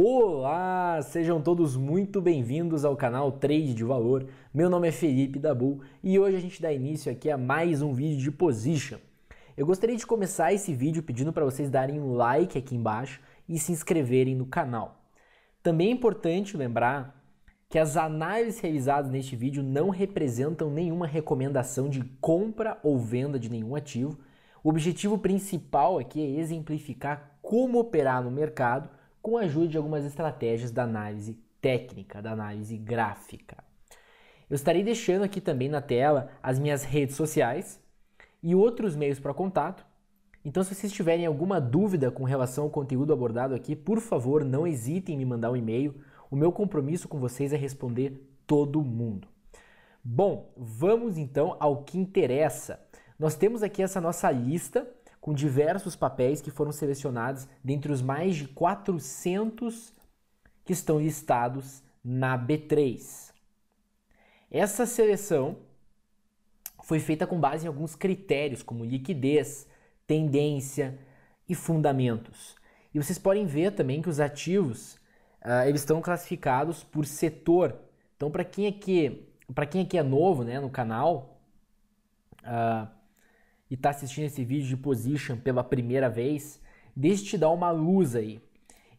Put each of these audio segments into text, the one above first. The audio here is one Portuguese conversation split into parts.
Olá, sejam todos muito bem-vindos ao canal Trade de Valor. Meu nome é Felipe Dabu e hoje a gente dá início aqui a mais um vídeo de position. Eu gostaria de começar esse vídeo pedindo para vocês darem um like aqui embaixo e se inscreverem no canal. Também é importante lembrar que as análises realizadas neste vídeo não representam nenhuma recomendação de compra ou venda de nenhum ativo. O objetivo principal aqui é exemplificar como operar no mercado com a ajuda de algumas estratégias da análise técnica, da análise gráfica. Eu estarei deixando aqui também na tela as minhas redes sociais e outros meios para contato. Então, se vocês tiverem alguma dúvida com relação ao conteúdo abordado aqui, por favor, não hesitem em me mandar um e-mail. O meu compromisso com vocês é responder todo mundo. Bom, vamos então ao que interessa. Nós temos aqui essa nossa lista com diversos papéis que foram selecionados dentre os mais de 400 que estão listados na B3. Essa seleção foi feita com base em alguns critérios como liquidez, tendência e fundamentos. E vocês podem ver também que os ativos uh, eles estão classificados por setor. Então para quem é que para quem aqui é, é novo, né, no canal, uh, e está assistindo esse vídeo de position pela primeira vez, deixe te dar uma luz aí.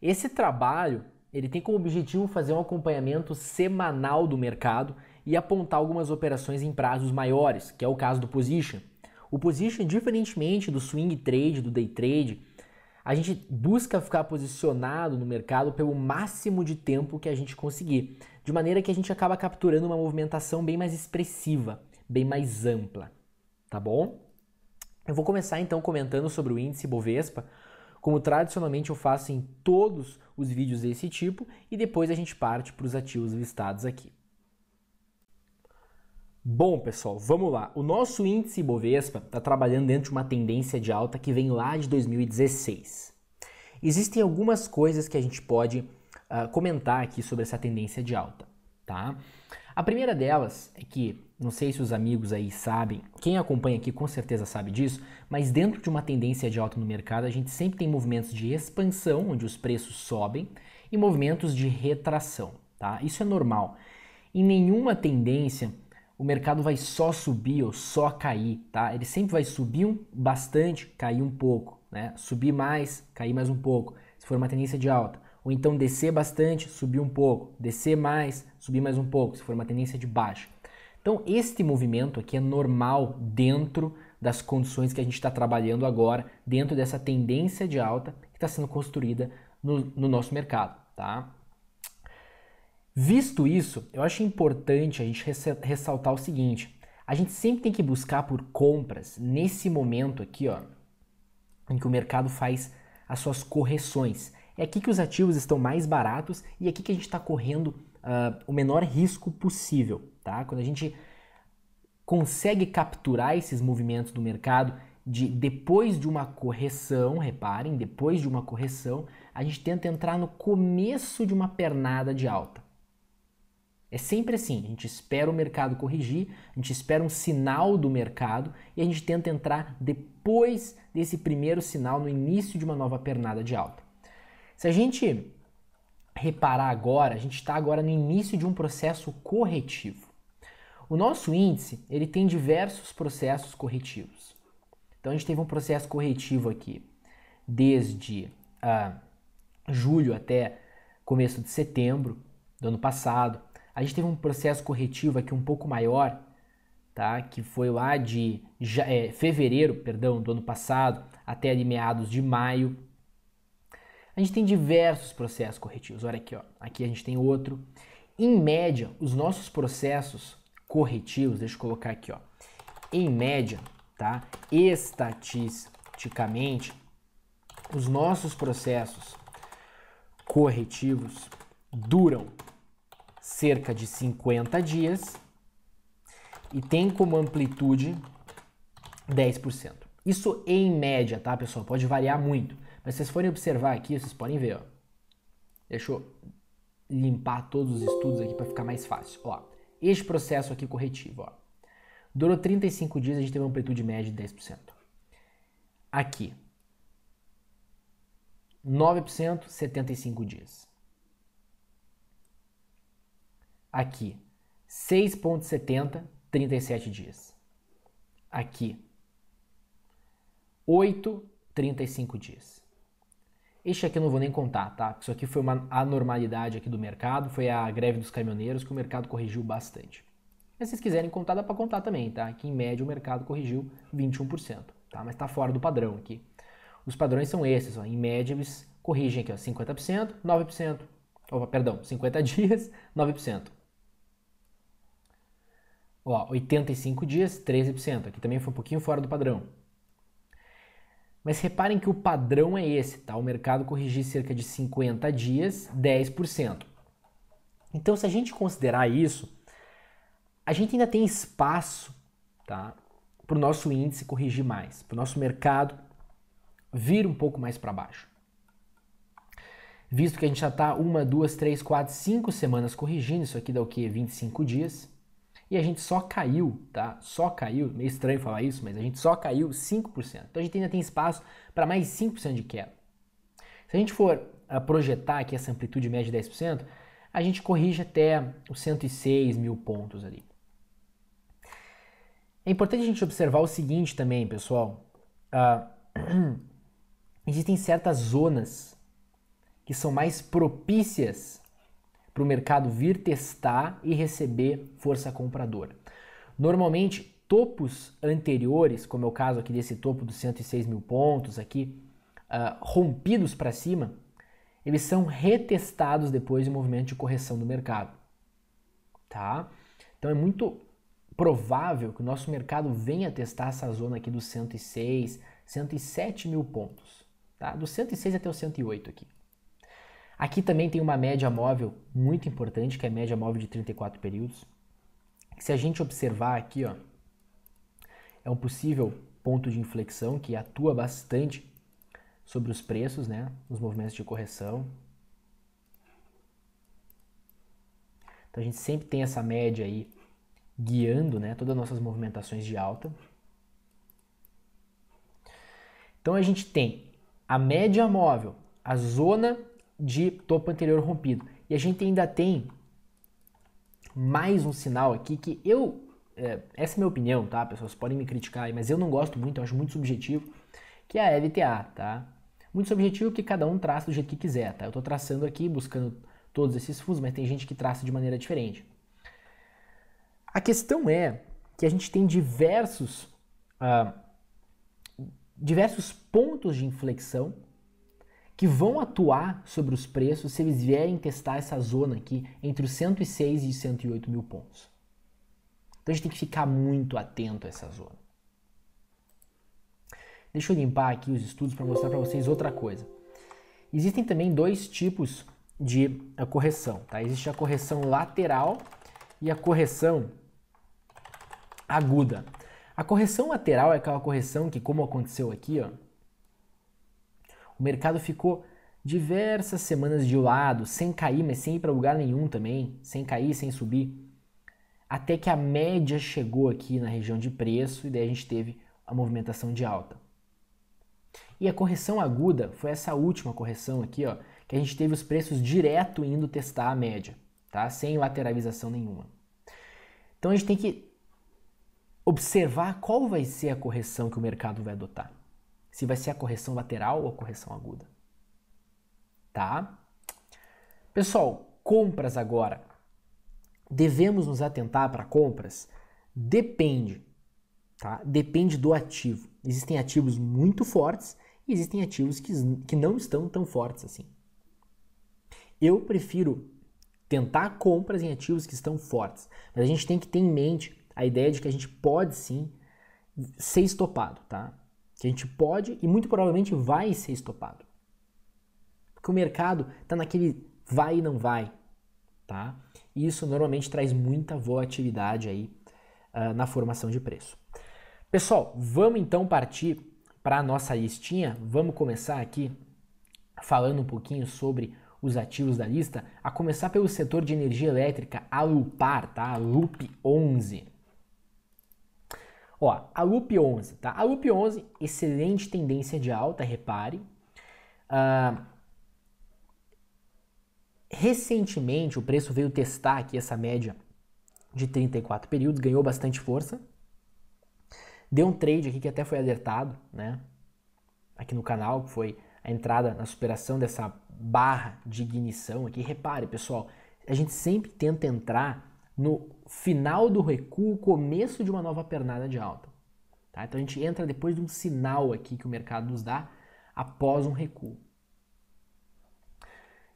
Esse trabalho ele tem como objetivo fazer um acompanhamento semanal do mercado e apontar algumas operações em prazos maiores, que é o caso do position. O position, diferentemente do swing trade, do day trade, a gente busca ficar posicionado no mercado pelo máximo de tempo que a gente conseguir, de maneira que a gente acaba capturando uma movimentação bem mais expressiva, bem mais ampla, tá bom? Eu vou começar então comentando sobre o índice Bovespa, como tradicionalmente eu faço em todos os vídeos desse tipo, e depois a gente parte para os ativos listados aqui. Bom, pessoal, vamos lá. O nosso índice Bovespa está trabalhando dentro de uma tendência de alta que vem lá de 2016. Existem algumas coisas que a gente pode uh, comentar aqui sobre essa tendência de alta, tá? A primeira delas é que não sei se os amigos aí sabem, quem acompanha aqui com certeza sabe disso, mas dentro de uma tendência de alta no mercado, a gente sempre tem movimentos de expansão, onde os preços sobem, e movimentos de retração, tá? Isso é normal. Em nenhuma tendência o mercado vai só subir ou só cair, tá? Ele sempre vai subir um, bastante, cair um pouco, né? Subir mais, cair mais um pouco, se for uma tendência de alta. Ou então descer bastante, subir um pouco, descer mais, subir mais um pouco, se for uma tendência de baixa. Então, este movimento aqui é normal dentro das condições que a gente está trabalhando agora, dentro dessa tendência de alta que está sendo construída no, no nosso mercado, tá? Visto isso, eu acho importante a gente ressaltar o seguinte: a gente sempre tem que buscar por compras nesse momento aqui, ó, em que o mercado faz as suas correções. É aqui que os ativos estão mais baratos e é aqui que a gente está correndo uh, o menor risco possível, tá? Quando a gente consegue capturar esses movimentos do mercado de depois de uma correção, reparem, depois de uma correção, a gente tenta entrar no começo de uma pernada de alta. É sempre assim, a gente espera o mercado corrigir, a gente espera um sinal do mercado e a gente tenta entrar depois desse primeiro sinal no início de uma nova pernada de alta. Se a gente reparar agora, a gente está agora no início de um processo corretivo. O nosso índice ele tem diversos processos corretivos. Então a gente teve um processo corretivo aqui desde ah, julho até começo de setembro do ano passado. A gente teve um processo corretivo aqui um pouco maior, tá? Que foi lá de é, fevereiro, perdão, do ano passado até ali meados de maio a gente tem diversos processos corretivos. Olha aqui, ó. Aqui a gente tem outro. Em média, os nossos processos corretivos, deixa eu colocar aqui, ó. Em média, tá? Estatisticamente, os nossos processos corretivos duram cerca de 50 dias e tem como amplitude 10%. Isso em média, tá, pessoal? Pode variar muito. Mas se vocês forem observar aqui, vocês podem ver, ó. Deixa eu limpar todos os estudos aqui para ficar mais fácil. Ó, este processo aqui corretivo, ó. Durou 35 dias, a gente teve uma amplitude média de 10%. Aqui. 9%, 75 dias. Aqui, 6,70, 37 dias. Aqui, 8, 35 dias. Este aqui eu não vou nem contar, tá? Isso aqui foi uma anormalidade aqui do mercado, foi a greve dos caminhoneiros que o mercado corrigiu bastante. Mas se vocês quiserem contar, dá para contar também, tá? Que em média o mercado corrigiu 21%, tá? Mas está fora do padrão aqui. Os padrões são esses, ó. Em média eles corrigem aqui, ó, 50%, 9%, opa, perdão, 50 dias, 9%. Ó, 85 dias, 13%. Aqui também foi um pouquinho fora do padrão. Mas reparem que o padrão é esse, tá? O mercado corrigir cerca de 50 dias, 10%. Então, se a gente considerar isso, a gente ainda tem espaço, tá? Para o nosso índice corrigir mais, para o nosso mercado vir um pouco mais para baixo. Visto que a gente já está uma, duas, três, quatro, cinco semanas corrigindo, isso aqui dá o quê? 25 dias e a gente só caiu, tá? Só caiu, meio estranho falar isso, mas a gente só caiu 5%. Então a gente ainda tem espaço para mais 5% de queda. Se a gente for ah, projetar aqui essa amplitude média de 10%, a gente corrige até os 106 mil pontos ali. É importante a gente observar o seguinte também, pessoal. Uh, existem certas zonas que são mais propícias para o mercado vir testar e receber força compradora. Normalmente, topos anteriores, como é o caso aqui desse topo dos 106 mil pontos aqui, uh, rompidos para cima, eles são retestados depois do movimento de correção do mercado. Tá? Então é muito provável que o nosso mercado venha testar essa zona aqui dos 106, 107 mil pontos. Tá? Dos 106 até o 108 aqui. Aqui também tem uma média móvel muito importante, que é a média móvel de 34 períodos. se a gente observar aqui, ó, é um possível ponto de inflexão que atua bastante sobre os preços, né, os movimentos de correção. Então a gente sempre tem essa média aí guiando, né, todas as nossas movimentações de alta. Então a gente tem a média móvel, a zona de topo anterior rompido. E a gente ainda tem mais um sinal aqui que eu. É, essa é a minha opinião, tá? Pessoas podem me criticar aí, mas eu não gosto muito, eu acho muito subjetivo, que é a LTA, tá? Muito subjetivo que cada um traça do jeito que quiser, tá? Eu estou traçando aqui, buscando todos esses fusos, mas tem gente que traça de maneira diferente. A questão é que a gente tem diversos, uh, diversos pontos de inflexão que vão atuar sobre os preços se eles vierem testar essa zona aqui entre os 106 e 108 mil pontos. Então a gente tem que ficar muito atento a essa zona. Deixa eu limpar aqui os estudos para mostrar para vocês outra coisa. Existem também dois tipos de eh, correção, tá? Existe a correção lateral e a correção aguda. A correção lateral é aquela correção que, como aconteceu aqui, ó, o mercado ficou diversas semanas de lado, sem cair, mas sem ir para lugar nenhum também, sem cair, sem subir, até que a média chegou aqui na região de preço e daí a gente teve a movimentação de alta. E a correção aguda foi essa última correção aqui, ó, que a gente teve os preços direto indo testar a média, tá? Sem lateralização nenhuma. Então a gente tem que observar qual vai ser a correção que o mercado vai adotar se vai ser a correção lateral ou a correção aguda. Tá? Pessoal, compras agora. Devemos nos atentar para compras? Depende. Tá? Depende do ativo. Existem ativos muito fortes e existem ativos que, que não estão tão fortes assim. Eu prefiro tentar compras em ativos que estão fortes, mas a gente tem que ter em mente a ideia de que a gente pode sim ser estopado, tá? que a gente pode e muito provavelmente vai ser estopado. Porque o mercado está naquele vai e não vai, tá? E isso normalmente traz muita volatilidade aí uh, na formação de preço. Pessoal, vamos então partir para a nossa listinha. Vamos começar aqui falando um pouquinho sobre os ativos da lista, a começar pelo setor de energia elétrica, a Lupar, tá? A Lup 11. Ó, a Loop 11, tá? A Loop 11, excelente tendência de alta, repare. Ah, recentemente, o preço veio testar aqui essa média de 34 períodos, ganhou bastante força. Deu um trade aqui que até foi alertado, né? Aqui no canal, que foi a entrada na superação dessa barra de ignição aqui. Repare, pessoal, a gente sempre tenta entrar no final do recuo, começo de uma nova pernada de alta. Tá? Então a gente entra depois de um sinal aqui que o mercado nos dá após um recuo.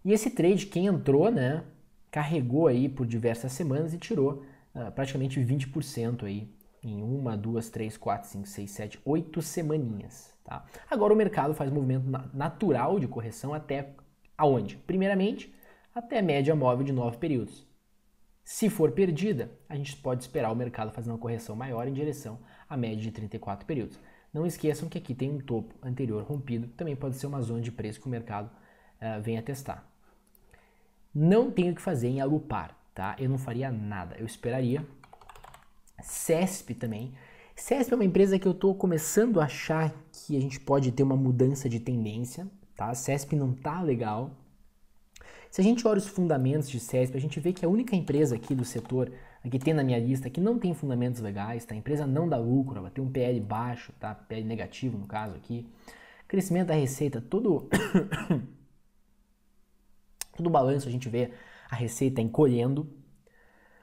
E esse trade, quem entrou, né, carregou aí por diversas semanas e tirou ah, praticamente 20% aí em uma, duas, três, quatro, cinco, seis, sete, oito semaninhas. Tá? Agora o mercado faz movimento natural de correção até aonde? Primeiramente, até média móvel de nove períodos. Se for perdida, a gente pode esperar o mercado fazer uma correção maior em direção à média de 34 períodos. Não esqueçam que aqui tem um topo anterior rompido, também pode ser uma zona de preço que o mercado uh, eh, venha testar. Não tenho o que fazer em alupar, tá? Eu não faria nada, eu esperaria. CESP também. CESP é uma empresa que eu estou começando a achar que a gente pode ter uma mudança de tendência, tá? CESP não tá legal, se a gente olha os fundamentos de CESP, a gente vê que a única empresa aqui do setor que tem na minha lista que não tem fundamentos legais, tá? A empresa não dá lucro, ela tem um PL baixo, tá? PL negativo no caso aqui. Crescimento da receita, todo todo balanço a gente vê a receita encolhendo.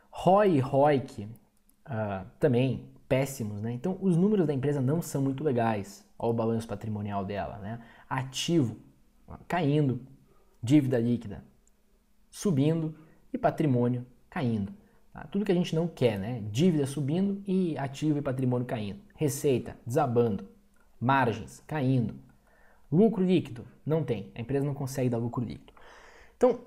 ROI e ROIC uh, também péssimos, né? Então os números da empresa não são muito legais. Olha o balanço patrimonial dela, né? Ativo caindo, dívida líquida subindo e patrimônio caindo. Tá? Tudo que a gente não quer, né? Dívida subindo e ativo e patrimônio caindo. Receita desabando. Margens caindo. Lucro líquido não tem. A empresa não consegue dar lucro líquido. Então,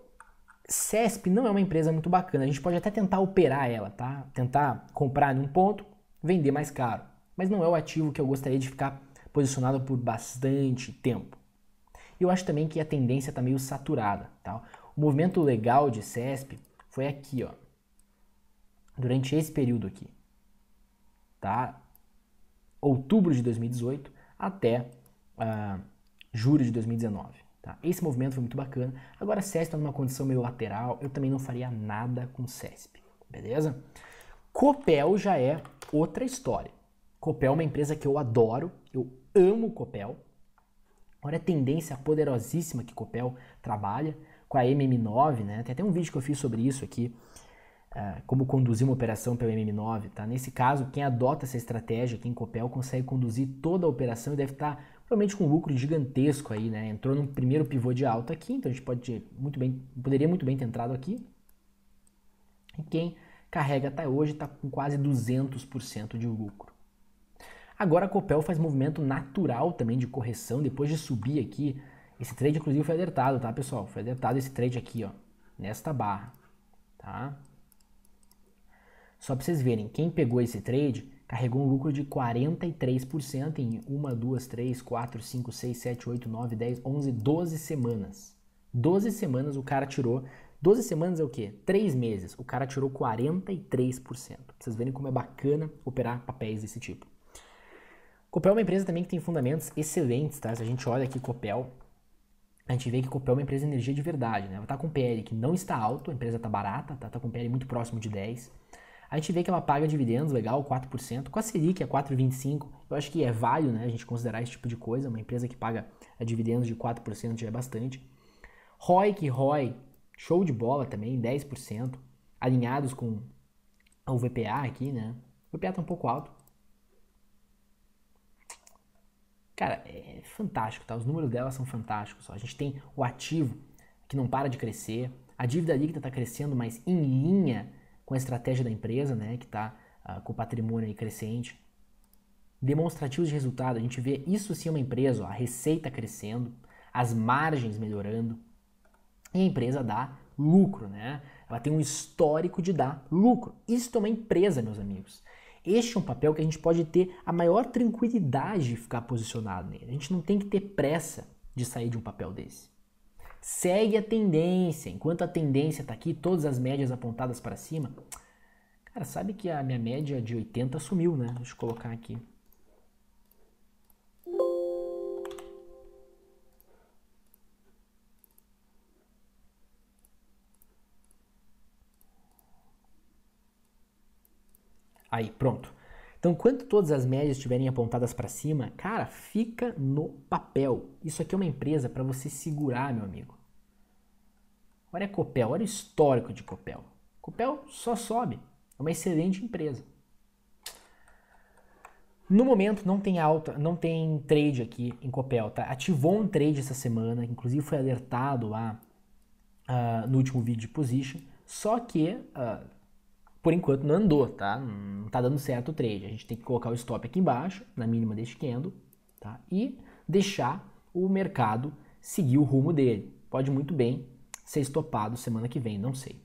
CESP não é uma empresa muito bacana. A gente pode até tentar operar ela, tá? Tentar comprar num ponto, vender mais caro. Mas não é o ativo que eu gostaria de ficar posicionado por bastante tempo eu acho também que a tendência está meio saturada. Tá? O movimento legal de CESP foi aqui, ó, durante esse período aqui, tá? outubro de 2018 até uh, julho de 2019. Tá? Esse movimento foi muito bacana. Agora, CESP está numa condição meio lateral, eu também não faria nada com CESP, beleza? Copel já é outra história. Copel é uma empresa que eu adoro, eu amo Copel, Olha a tendência poderosíssima que Copel trabalha com a MM9, né? Tem até um vídeo que eu fiz sobre isso aqui, uh, como conduzir uma operação pelo MM9, tá? Nesse caso, quem adota essa estratégia aqui em Copel consegue conduzir toda a operação e deve estar tá, provavelmente com um lucro gigantesco aí, né? Entrou num primeiro pivô de alta aqui, então a gente pode muito bem, poderia muito bem ter entrado aqui. E quem carrega até hoje está com quase 200% de lucro. Agora a Copel faz movimento natural também de correção depois de subir aqui. Esse trade inclusive foi alertado, tá, pessoal? Foi alertado esse trade aqui, ó, nesta barra, tá? Só pra vocês verem, quem pegou esse trade carregou um lucro de 43% em 1, 2, 3, 4, 5, 6, 7, 8, 9, 10, 11, 12 semanas. 12 semanas o cara tirou. 12 semanas é o quê? 3 meses. O cara tirou 43%. Pra vocês verem como é bacana operar papéis desse tipo. Copel é uma empresa também que tem fundamentos excelentes, tá? Se a gente olha aqui Copel, a gente vê que Copel é uma empresa de energia de verdade, né? Ela tá com PL que não está alto, a empresa tá barata, tá, tá com PL muito próximo de 10. A gente vê que ela paga dividendos, legal, 4%. Com a Selic é 4,25%. Eu acho que é válido, né? A gente considerar esse tipo de coisa. Uma empresa que paga é, dividendos de 4% já é bastante. ROI que ROI, show de bola também, 10%. Alinhados com o VPA aqui, né? O VPA está um pouco alto. Cara, é, é fantástico, tá? Os números dela são fantásticos. A gente tem o ativo que não para de crescer, a dívida líquida está crescendo, mas em linha com a estratégia da empresa, né? Que está uh, ah, com o patrimônio crescente. Demonstrativos de resultado, a gente vê isso sim uma empresa, ó, a receita crescendo, as margens melhorando e a empresa dá lucro, né? Ela tem um histórico de dar lucro. Isso é uma empresa, meus amigos. Este é um papel que a gente pode ter a maior tranquilidade de ficar posicionado nele. A gente não tem que ter pressa de sair de um papel desse. Segue a tendência. Enquanto a tendência está aqui, todas as médias apontadas para cima. Cara, sabe que a minha média de 80 sumiu, né? Deixa eu colocar aqui. Aí, pronto. Então, quando todas as médias estiverem apontadas para cima, cara, fica no papel. Isso aqui é uma empresa para você segurar, meu amigo. Olha a Copel, olha o histórico de Copel. Copel só sobe. É uma excelente empresa. No momento não tem alta, não tem trade aqui em Copel, tá? Ativou um trade essa semana, inclusive foi alertado lá uh, no último vídeo de position. Só que uh, por enquanto não andou, tá? Não tá dando certo o trade. A gente tem que colocar o stop aqui embaixo, na mínima deste candle, tá? E deixar o mercado seguir o rumo dele. Pode muito bem ser estopado semana que vem, não sei,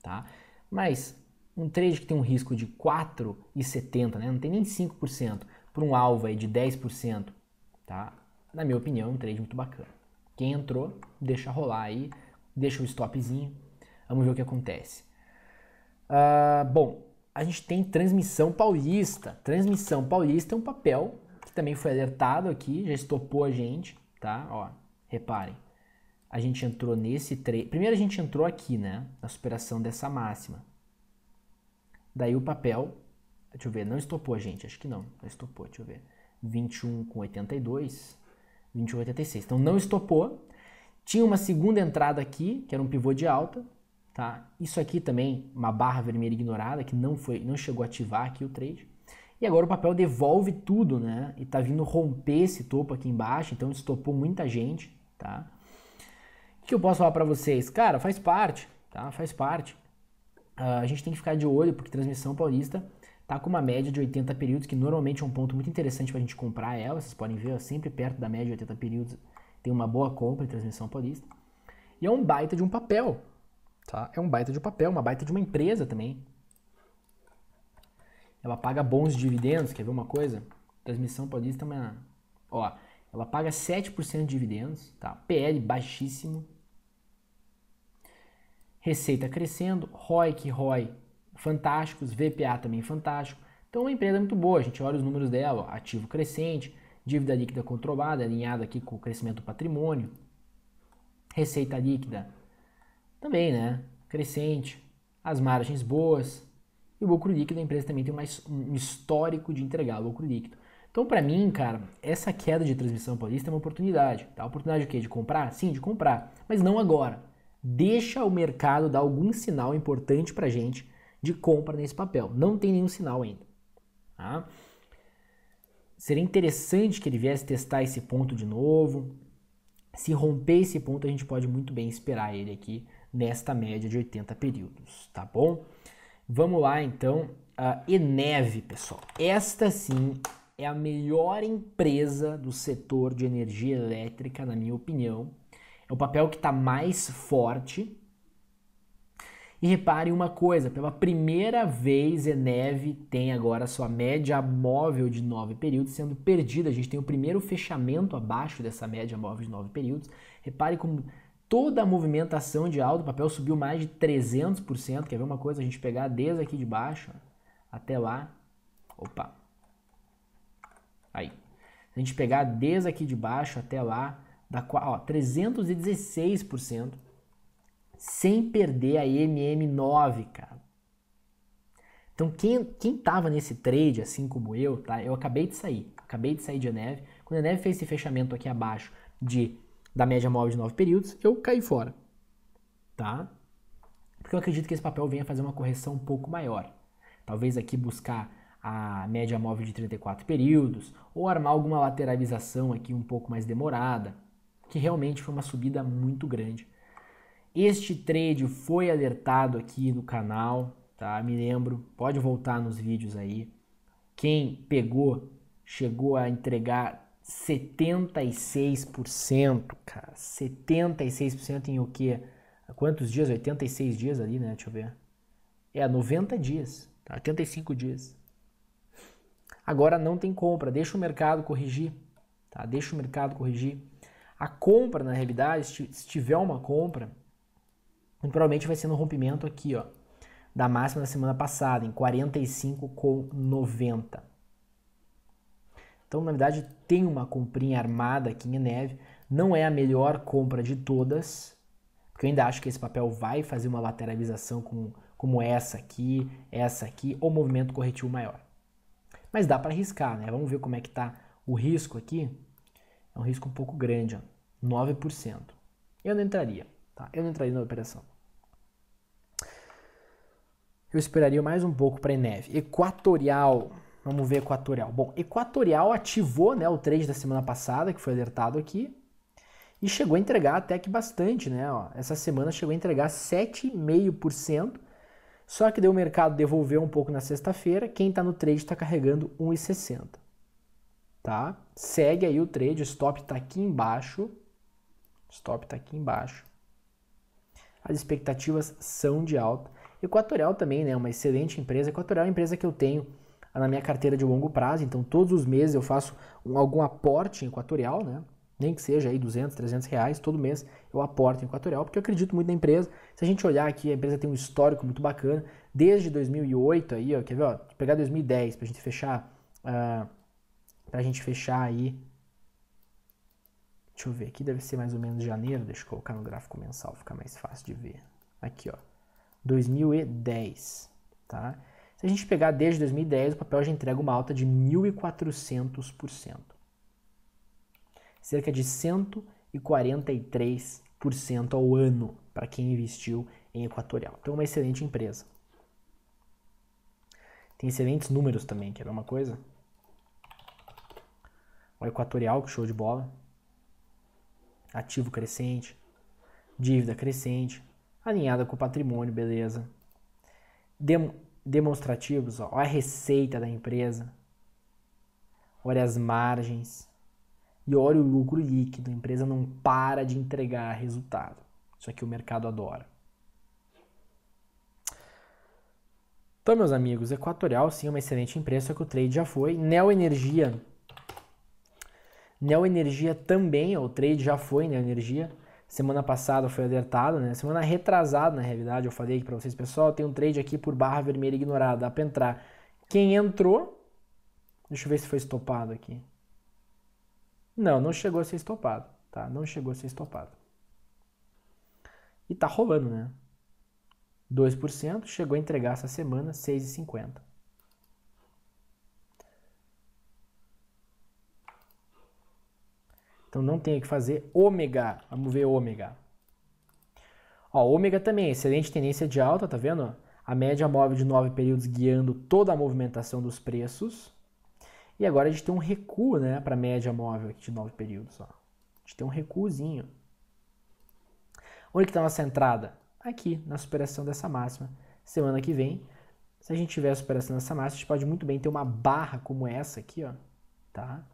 tá? Mas um trade que tem um risco de 4,70, né? Não tem nem 5% para um alvo aí de 10%, tá? Na minha opinião, é um trade muito bacana. Quem entrou, deixa rolar aí, deixa o stopzinho. Vamos ver o que acontece. Uh, bom, a gente tem transmissão paulista. Transmissão paulista é um papel que também foi alertado aqui, já estopou a gente, tá? Ó, reparem. A gente entrou nesse trecho. Primeiro a gente entrou aqui, né? Na superação dessa máxima. Daí o papel. Deixa eu ver, não estopou a gente, acho que não. Não estopou, deixa eu ver. 21 com 82. 21,86. Então não estopou. Tinha uma segunda entrada aqui, que era um pivô de alta, Tá? Isso aqui também, uma barra vermelha ignorada, que não foi, não chegou a ativar aqui o trade. E agora o papel devolve tudo, né? E tá vindo romper esse topo aqui embaixo, então estopou muita gente, tá? O que eu posso falar para vocês? Cara, faz parte, tá? Faz parte. Uh, a gente tem que ficar de olho, porque transmissão paulista tá com uma média de 80 períodos, que normalmente é um ponto muito interessante para a gente comprar ela. Vocês podem ver, ó, sempre perto da média de 80 períodos tem uma boa compra em transmissão paulista. E é um baita de um papel, Tá? É um baita de um papel, uma baita de uma empresa também. Ela paga bons dividendos, quer ver uma coisa? Transmissão Paulista, é mas, ó, ela paga 7% de dividendos, tá? PL baixíssimo. Receita crescendo, ROIC, ROI fantásticos, VPA também fantástico. Então, é uma empresa muito boa, a gente olha os números dela, ó, ativo crescente, dívida líquida controlada, alinhada aqui com o crescimento do patrimônio, receita líquida também, né? Crescente, as margens boas. E o lucro líquido, a empresa também tem um histórico de entregar lucro líquido. Então, para mim, cara, essa queda de transmissão paulista é uma oportunidade. Tá? Oportunidade de quê? De comprar? Sim, de comprar. Mas não agora. Deixa o mercado dar algum sinal importante para gente de compra nesse papel. Não tem nenhum sinal ainda. Tá? Seria interessante que ele viesse testar esse ponto de novo. Se romper esse ponto, a gente pode muito bem esperar ele aqui nesta média de 80 períodos, tá bom? Vamos lá então, a Eneve, pessoal. Esta sim é a melhor empresa do setor de energia elétrica, na minha opinião. É o papel que está mais forte. E repare uma coisa, pela primeira vez Eneve tem agora sua média móvel de nove períodos sendo perdida. A gente tem o primeiro fechamento abaixo dessa média móvel de nove períodos. Repare como toda a movimentação de alta, o papel subiu mais de 300%, quer ver uma coisa? A gente pegar desde aqui de baixo até lá, opa, aí. Se a gente pegar desde aqui de baixo até lá, dá ó, 316%, sem perder a MM9, cara. Então quem, quem tava nesse trade, assim como eu, tá? Eu acabei de sair, acabei de sair de neve Quando a neve fez esse fechamento aqui abaixo de da média móvel de nove períodos, eu caí fora, tá? Porque eu acredito que esse papel venha fazer uma correção um pouco maior. Talvez aqui buscar a média móvel de 34 períodos, ou armar alguma lateralização aqui um pouco mais demorada, que realmente foi uma subida muito grande. Este trade foi alertado aqui no canal, tá? Me lembro, pode voltar nos vídeos aí. Quem pegou chegou a entregar 76%, cara. 76% em o quê? Quantos dias? 86 dias ali, né? Deixa eu ver. É, 90 dias. 85 tá? dias. Agora não tem compra, deixa o mercado corrigir. Tá? Deixa o mercado corrigir. A compra, na realidade, se tiver uma compra, provavelmente vai ser no rompimento aqui, ó, da máxima da semana passada, em 45,90. Então, na verdade, tem uma comprinha armada aqui em Neve. Não é a melhor compra de todas, porque eu ainda acho que esse papel vai fazer uma lateralização com, como essa aqui, essa aqui, ou movimento corretivo maior. Mas dá para arriscar, né? Vamos ver como é que está o risco aqui. É um risco um pouco grande, ó, 9%. Eu não entraria, tá? Eu não entraria na operação. Eu esperaria mais um pouco para a Eneve. Equatorial Vamos ver Equatorial. Bom, Equatorial ativou né, o trade da semana passada, que foi alertado aqui, e chegou a entregar até que bastante, né? Ó, essa semana chegou a entregar 7,5%, só que deu o mercado devolveu um pouco na sexta-feira. Quem está no trade está carregando 1,60. Tá? Segue aí o trade, o stop está aqui embaixo. Stop está aqui embaixo. As expectativas são de alta. Equatorial também, né? Uma excelente empresa. Equatorial é uma empresa que eu tenho na minha carteira de longo prazo. Então, todos os meses eu faço um, algum aporte em equatorial, né? Nem que seja aí 200, 300 reais, todo mês eu aporto em equatorial, porque eu acredito muito na empresa. Se a gente olhar aqui, a empresa tem um histórico muito bacana. Desde 2008 aí, ó, quer ver? Ó, pegar 2010 pra gente fechar... Uh, pra gente fechar aí... Deixa eu ver aqui, deve ser mais ou menos janeiro. Deixa eu colocar no gráfico mensal, fica mais fácil de ver. Aqui, ó. 2010, tá? Se a gente pegar desde 2010, o papel já entrega uma alta de 1.400%. Cerca de 143% ao ano para quem investiu em Equatorial. Então, é uma excelente empresa. Tem excelentes números também, quer ver uma coisa? O Equatorial, que show de bola. Ativo crescente. Dívida crescente. Alinhada com o patrimônio, beleza. Demo, demonstrativos. Ó. Olha a receita da empresa. Olha as margens. E olha o lucro líquido. A empresa não para de entregar resultado. Isso aqui o mercado adora. Então, meus amigos, Equatorial sim é uma excelente empresa, só que o trade já foi. Neo Energia também, o trade já foi, Energia Semana passada foi alertado, né? Semana retrasada, na realidade, eu falei aqui para vocês, pessoal, tem um trade aqui por barra vermelha ignorada, dá para entrar. Quem entrou, deixa eu ver se foi estopado aqui. Não, não chegou a ser estopado, tá? Não chegou a ser estopado. E tá rolando, né? 2%, chegou a entregar essa semana 6,50. Então não tem que fazer ômega. Vamos ver ômega. Ó, ômega também, excelente tendência de alta, tá vendo? A média móvel de 9 períodos guiando toda a movimentação dos preços. E agora a gente tem um recuo, né, para a média móvel de 9 períodos, ó. A gente tem um recuozinho. Onde está a nossa entrada? Aqui, na superação dessa máxima. Semana que vem, se a gente tiver a superação dessa máxima, a gente pode muito bem ter uma barra como essa aqui, ó, tá?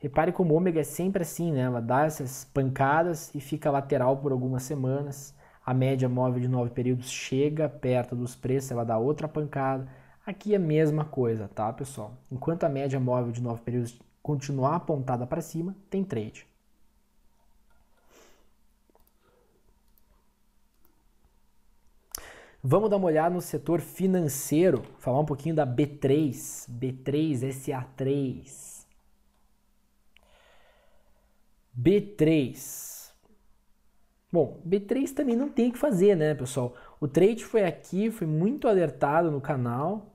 Repare como ômega é sempre assim, né? Ela dá essas pancadas e fica lateral por algumas semanas. A média móvel de nove períodos chega perto dos preços, ela dá outra pancada. Aqui é a mesma coisa, tá, pessoal? Enquanto a média móvel de nove períodos continuar apontada para cima, tem trade. Vamos dar uma olhada no setor financeiro, falar um pouquinho da B3, B3, SA3. B3. Bom, B3 também não tem o que fazer, né, pessoal? O trade foi aqui, foi muito alertado no canal.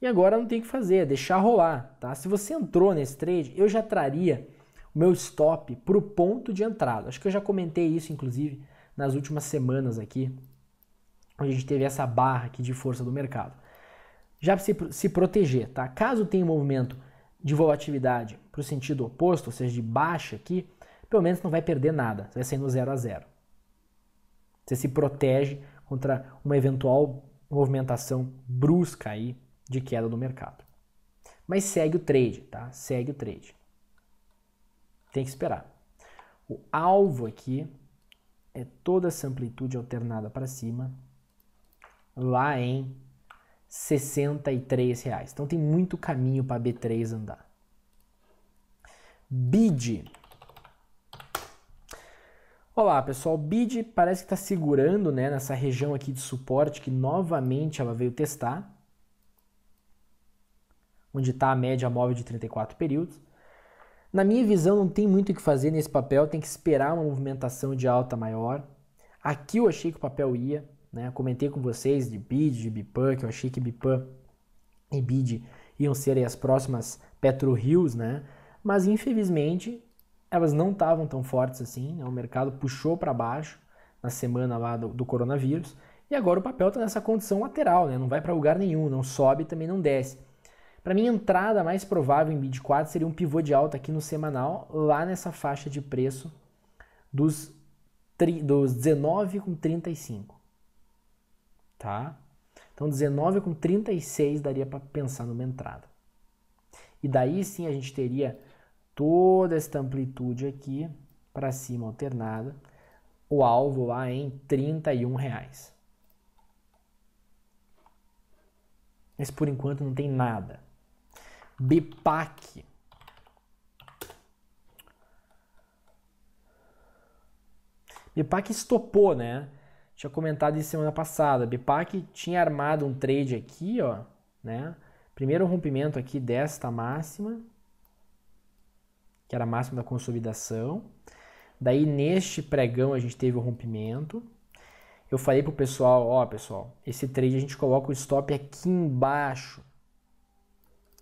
E agora não tem o que fazer, é deixar rolar, tá? Se você entrou nesse trade, eu já traria o meu stop para o ponto de entrada. Acho que eu já comentei isso, inclusive, nas últimas semanas aqui, onde a gente teve essa barra aqui de força do mercado. Já se, se proteger, tá? Caso tenha um movimento de volatilidade para o sentido oposto, ou seja, de baixa aqui, pelo menos não vai perder nada, você vai sair no zero a zero. Você se protege contra uma eventual movimentação brusca aí de queda do mercado. Mas segue o trade, tá? Segue o trade. Tem que esperar. O alvo aqui é toda essa amplitude alternada para cima, lá em 63. Reais. Então tem muito caminho para B3 andar bid. Olá pessoal, bid parece que está segurando né, nessa região aqui de suporte que novamente ela veio testar, onde está a média móvel de 34 períodos. Na minha visão, não tem muito o que fazer nesse papel, tem que esperar uma movimentação de alta maior. Aqui eu achei que o papel ia, né? Comentei com vocês de BID, de BIPAN, que eu achei que BIPAN e BID iam ser as próximas PetroRios, né? mas infelizmente elas não estavam tão fortes assim, né? o mercado puxou para baixo na semana lá do, do coronavírus, e agora o papel está nessa condição lateral, né? não vai para lugar nenhum, não sobe também não desce. Para mim, a entrada mais provável em bid 4 seria um pivô de alta aqui no semanal, lá nessa faixa de preço dos, tri, dos 19 Tá? Então 19,36 com daria para pensar numa entrada. E daí sim a gente teria toda esta amplitude aqui para cima alternada, o alvo lá em R$ reais. Mas por enquanto não tem nada. BIPAC. BIPAC estopou, né? Tinha comentado isso semana passada. BIPAC tinha armado um trade aqui, ó, né? Primeiro rompimento aqui desta máxima que era a máxima da consolidação. Daí neste pregão a gente teve o rompimento. Eu falei pro pessoal, ó, pessoal, esse trade a gente coloca o stop aqui embaixo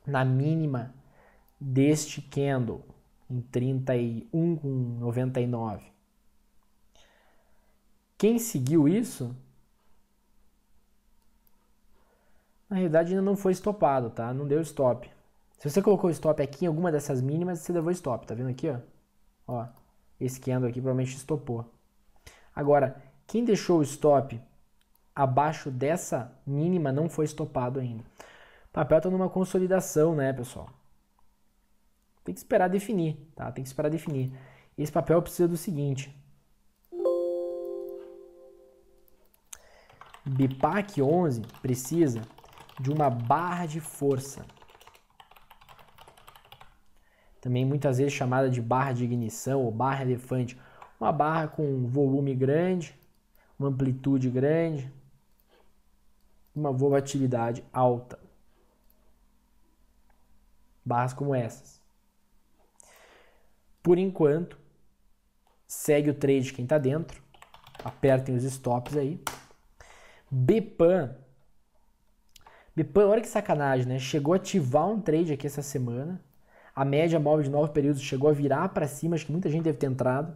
na mínima deste candle em 31,99. Quem seguiu isso? Na realidade ainda não foi stopado, tá? Não deu stop. Se você colocou stop aqui em alguma dessas mínimas, você levou stop, tá vendo aqui, ó? Ó, esse candle aqui provavelmente estopou. Agora, quem deixou o stop abaixo dessa mínima não foi estopado ainda. O papel está numa consolidação, né, pessoal? Tem que esperar definir, tá? Tem que esperar definir. Esse papel precisa do seguinte. BIPAC 11 precisa de uma barra de força também muitas vezes chamada de barra de ignição ou barra elefante. Uma barra com um volume grande, uma amplitude grande, uma volatilidade alta. Barras como essas. Por enquanto, segue o trade quem está dentro, apertem os stops aí. Bepan. Bepan, olha que sacanagem, né? Chegou a ativar um trade aqui essa semana a média móvel de nove períodos chegou a virar para cima, acho que muita gente deve ter entrado.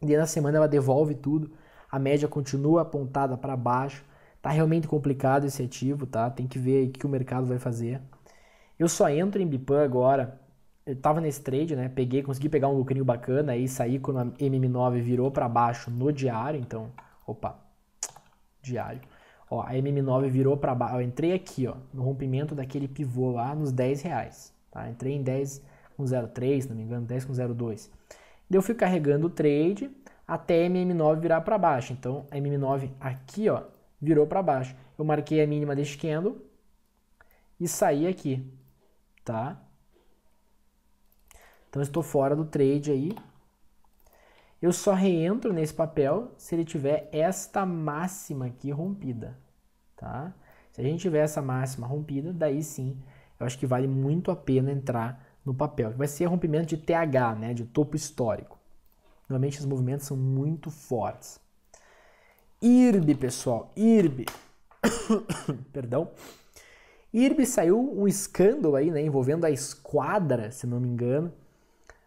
E da na semana ela devolve tudo. A média continua apontada para baixo. Tá realmente complicado esse ativo, tá? Tem que ver o que o mercado vai fazer. Eu só entro em Bipan agora. Eu tava nesse trade, né? Peguei, consegui pegar um lucrinho bacana aí, saí quando a MM9 virou para baixo no diário, então, opa. Diário. Ó, a MM9 virou para baixo. Eu entrei aqui, ó, no rompimento daquele pivô lá nos 10 reais. Tá? Entrei em 10 com 0,3, se não me engano, 10 com 0,2. Eu fui carregando o trade até MM9 virar para baixo. Então, MM9 aqui, ó, virou para baixo. Eu marquei a mínima deste candle e saí aqui, tá? Então, estou fora do trade aí. Eu só reentro nesse papel se ele tiver esta máxima aqui rompida, tá? Se a gente tiver essa máxima rompida, daí sim eu acho que vale muito a pena entrar no papel, que vai ser rompimento de TH, né, de topo histórico. Normalmente os movimentos são muito fortes. IRB, pessoal, IRB. Perdão. IRB saiu um escândalo aí, né, envolvendo a esquadra, se não me engano.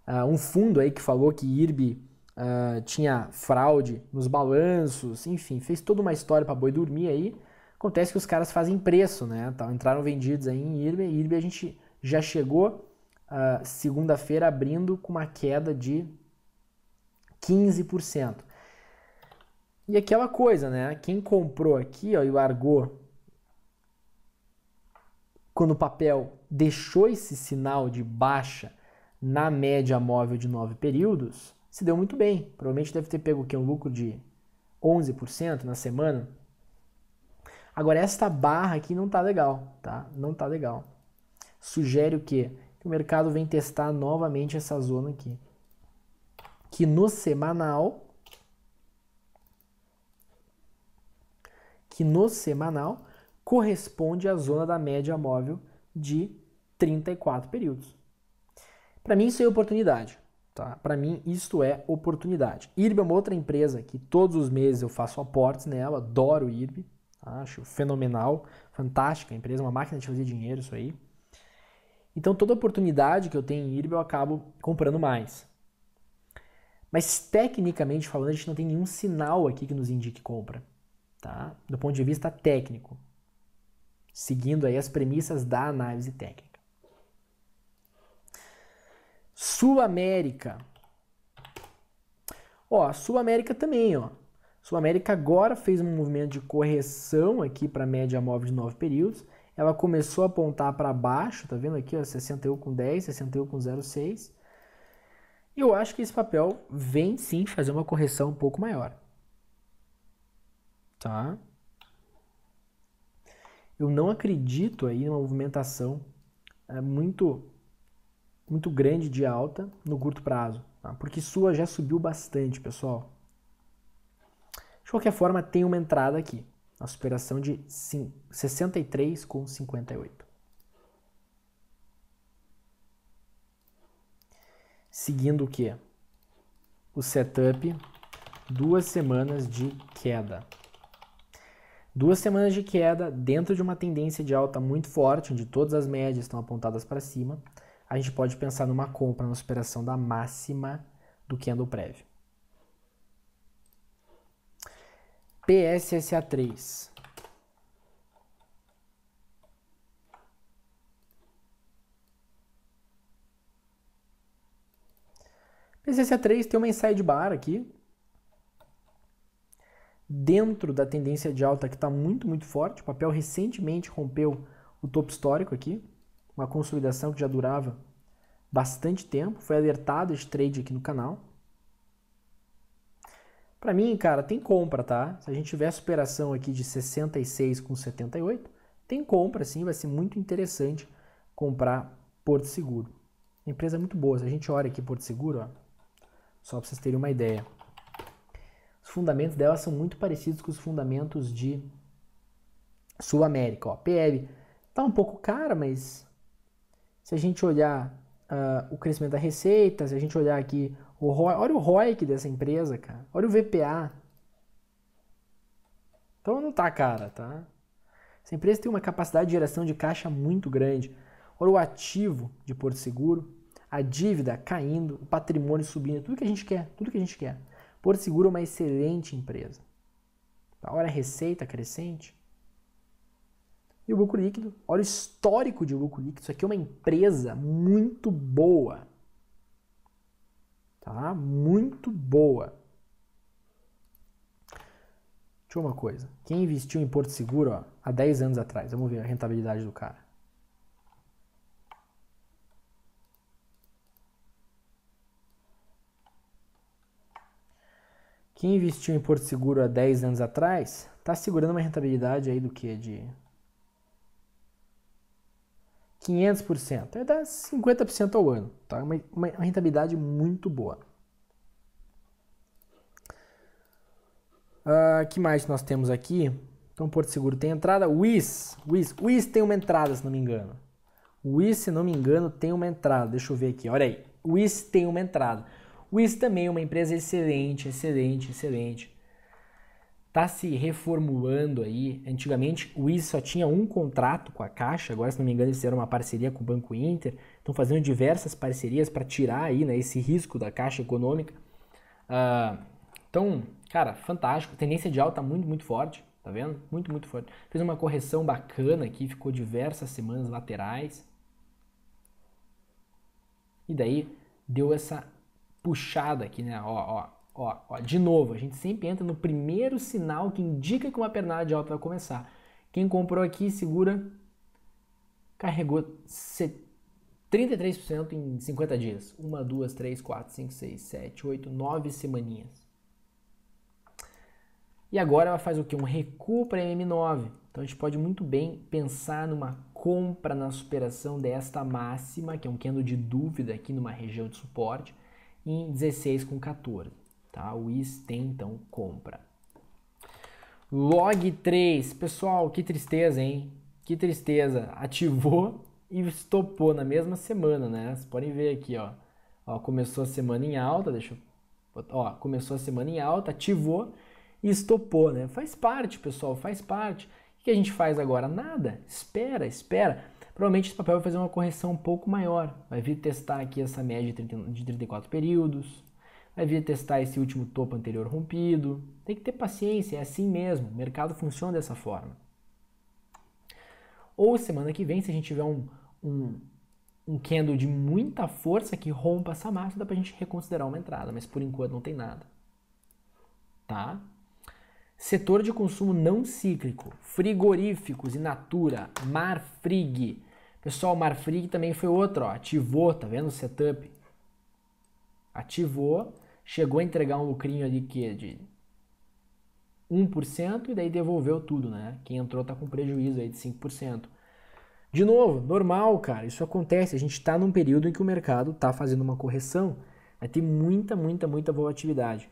Uh, um fundo aí que falou que IRB uh, ah, tinha fraude nos balanços, enfim, fez toda uma história para boi dormir aí. Acontece que os caras fazem preço, né? Então, entraram vendidos aí em IRB. IRB a gente já chegou uh, segunda-feira abrindo com uma queda de 15%. E aquela coisa, né? Quem comprou aqui ó, e largou quando o papel deixou esse sinal de baixa na média móvel de nove períodos, se deu muito bem. Provavelmente deve ter pego aqui Um lucro de 11% na semana. Agora, esta barra aqui não tá legal, tá? Não tá legal. Sugere o quê? Que o mercado vem testar novamente essa zona aqui. Que no semanal... Que no semanal corresponde à zona da média móvel de 34 períodos. Para mim isso é oportunidade. Tá? Para mim isso é oportunidade. IRB é uma outra empresa que todos os meses eu faço aportes nela, adoro IRB. Acho fenomenal, fantástica empresa, uma máquina de fazer dinheiro isso aí. Então toda oportunidade que eu tenho em IRB eu acabo comprando mais. Mas tecnicamente falando, a gente não tem nenhum sinal aqui que nos indique compra, tá? Do ponto de vista técnico, seguindo aí as premissas da análise técnica. Sul América. Ó, Sul América também, ó. Sul-América agora fez um movimento de correção aqui para a média móvel de 9 períodos. Ela começou a apontar para baixo, tá vendo aqui, ó, 61 com 10, 61 com 0,6. Eu acho que esse papel vem sim fazer uma correção um pouco maior. Tá? Eu não acredito aí numa movimentação é, muito muito grande de alta no curto prazo, tá? porque sua já subiu bastante, pessoal. De qualquer forma, tem uma entrada aqui, a superação de 63,58. Seguindo o que? O setup, duas semanas de queda. Duas semanas de queda dentro de uma tendência de alta muito forte, onde todas as médias estão apontadas para cima, a gente pode pensar numa compra na superação da máxima do candle prévio. PSSA3. PSSA3 tem uma bar aqui. Dentro da tendência de alta que está muito, muito forte. O papel recentemente rompeu o topo histórico aqui. Uma consolidação que já durava bastante tempo. Foi alertado esse trade aqui no canal. Para mim, cara, tem compra, tá? Se a gente tiver superação aqui de 66 com 78, tem compra sim, vai ser muito interessante comprar Porto Seguro. empresa muito boa, se a gente olha aqui Porto Seguro, ó, só para vocês terem uma ideia. Os fundamentos dela são muito parecidos com os fundamentos de Sul América, ó. PL tá um pouco cara, mas se a gente olhar uh, o crescimento da receita, se a gente olhar aqui o ROI, olha o ROIC dessa empresa, cara. Olha o VPA. Então não tá cara, tá? Essa empresa tem uma capacidade de geração de caixa muito grande. Olha o ativo de Porto Seguro, a dívida caindo, o patrimônio subindo, tudo que a gente quer, tudo que a gente quer. Porto Seguro é uma excelente empresa. Tá? Olha a receita crescente. E o lucro líquido, olha o histórico de lucro líquido. Isso aqui é uma empresa muito boa tá? Muito boa. Deixa eu uma coisa. Quem investiu em Porto Seguro ó, há 10 anos atrás? Vamos ver a rentabilidade do cara. Quem investiu em Porto Seguro há 10 anos atrás tá segurando uma rentabilidade aí do que? De 500%. É dar 50% ao ano, tá? Uma, uma rentabilidade muito boa. Uh, que mais nós temos aqui? Então, Porto Seguro tem entrada. WIS, WIS, WIS tem uma entrada, se não me engano. WIS, se não me engano, tem uma entrada. Deixa eu ver aqui, olha aí. WIS tem uma entrada. WIS também é uma empresa excelente, excelente, excelente está se reformulando aí. Antigamente o Wiz só tinha um contrato com a Caixa, agora se não me engano eles fizeram uma parceria com o Banco Inter, estão fazendo diversas parcerias para tirar aí né, esse risco da Caixa Econômica. Uh, então, cara, fantástico, tendência de alta muito, muito forte, tá vendo? Muito, muito forte. Fez uma correção bacana aqui, ficou diversas semanas laterais. E daí deu essa puxada aqui, né? Ó, ó, Ó, ó, de novo, a gente sempre entra no primeiro sinal que indica que uma pernada de alta vai começar. Quem comprou aqui, segura, carregou 33% em 50 dias. 1, 2, 3, 4, 5, 6, 7, 8, 9 semaninhas. E agora ela faz o que? Um recuo para MM9. Então a gente pode muito bem pensar numa compra na superação desta máxima, que é um candle de dúvida aqui numa região de suporte, em 16 com 14. Tá? O is tem então compra. Log 3. Pessoal, que tristeza, hein? Que tristeza. Ativou e estopou na mesma semana, né? Vocês podem ver aqui, ó. ó começou a semana em alta, deixa eu... Ó, começou a semana em alta, ativou e estopou, né? Faz parte, pessoal, faz parte. O que a gente faz agora? Nada. Espera, espera. Provavelmente esse papel vai fazer uma correção um pouco maior. Vai vir testar aqui essa média de 34 períodos, vai vir testar esse último topo anterior rompido. Tem que ter paciência, é assim mesmo. O mercado funciona dessa forma. Ou semana que vem, se a gente tiver um, um, um candle de muita força que rompa essa massa, dá pra gente reconsiderar uma entrada, mas por enquanto não tem nada. Tá? Setor de consumo não cíclico, frigoríficos e natura, Marfrig. Pessoal, Marfrig também foi outro, ó, ativou, tá vendo o setup? Ativou, chegou a entregar um lucrinho ali que é de 1% e daí devolveu tudo, né? Quem entrou tá com prejuízo aí de 5%. De novo, normal, cara, isso acontece. A gente está num período em que o mercado está fazendo uma correção, vai ter muita, muita, muita volatilidade.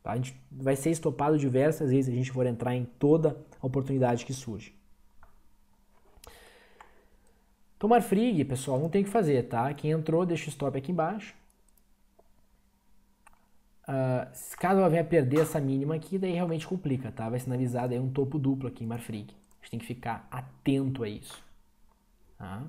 Tá? A gente vai ser estopado diversas vezes se a gente for entrar em toda oportunidade que surge. Tomar frig, pessoal, não tem o que fazer, tá? Quem entrou, deixa o stop aqui embaixo. Uh, caso a venha perder essa mínima aqui, daí realmente complica, tá? Vai sinalizar daí um topo duplo aqui em Marfrig. A gente tem que ficar atento a isso. Tá?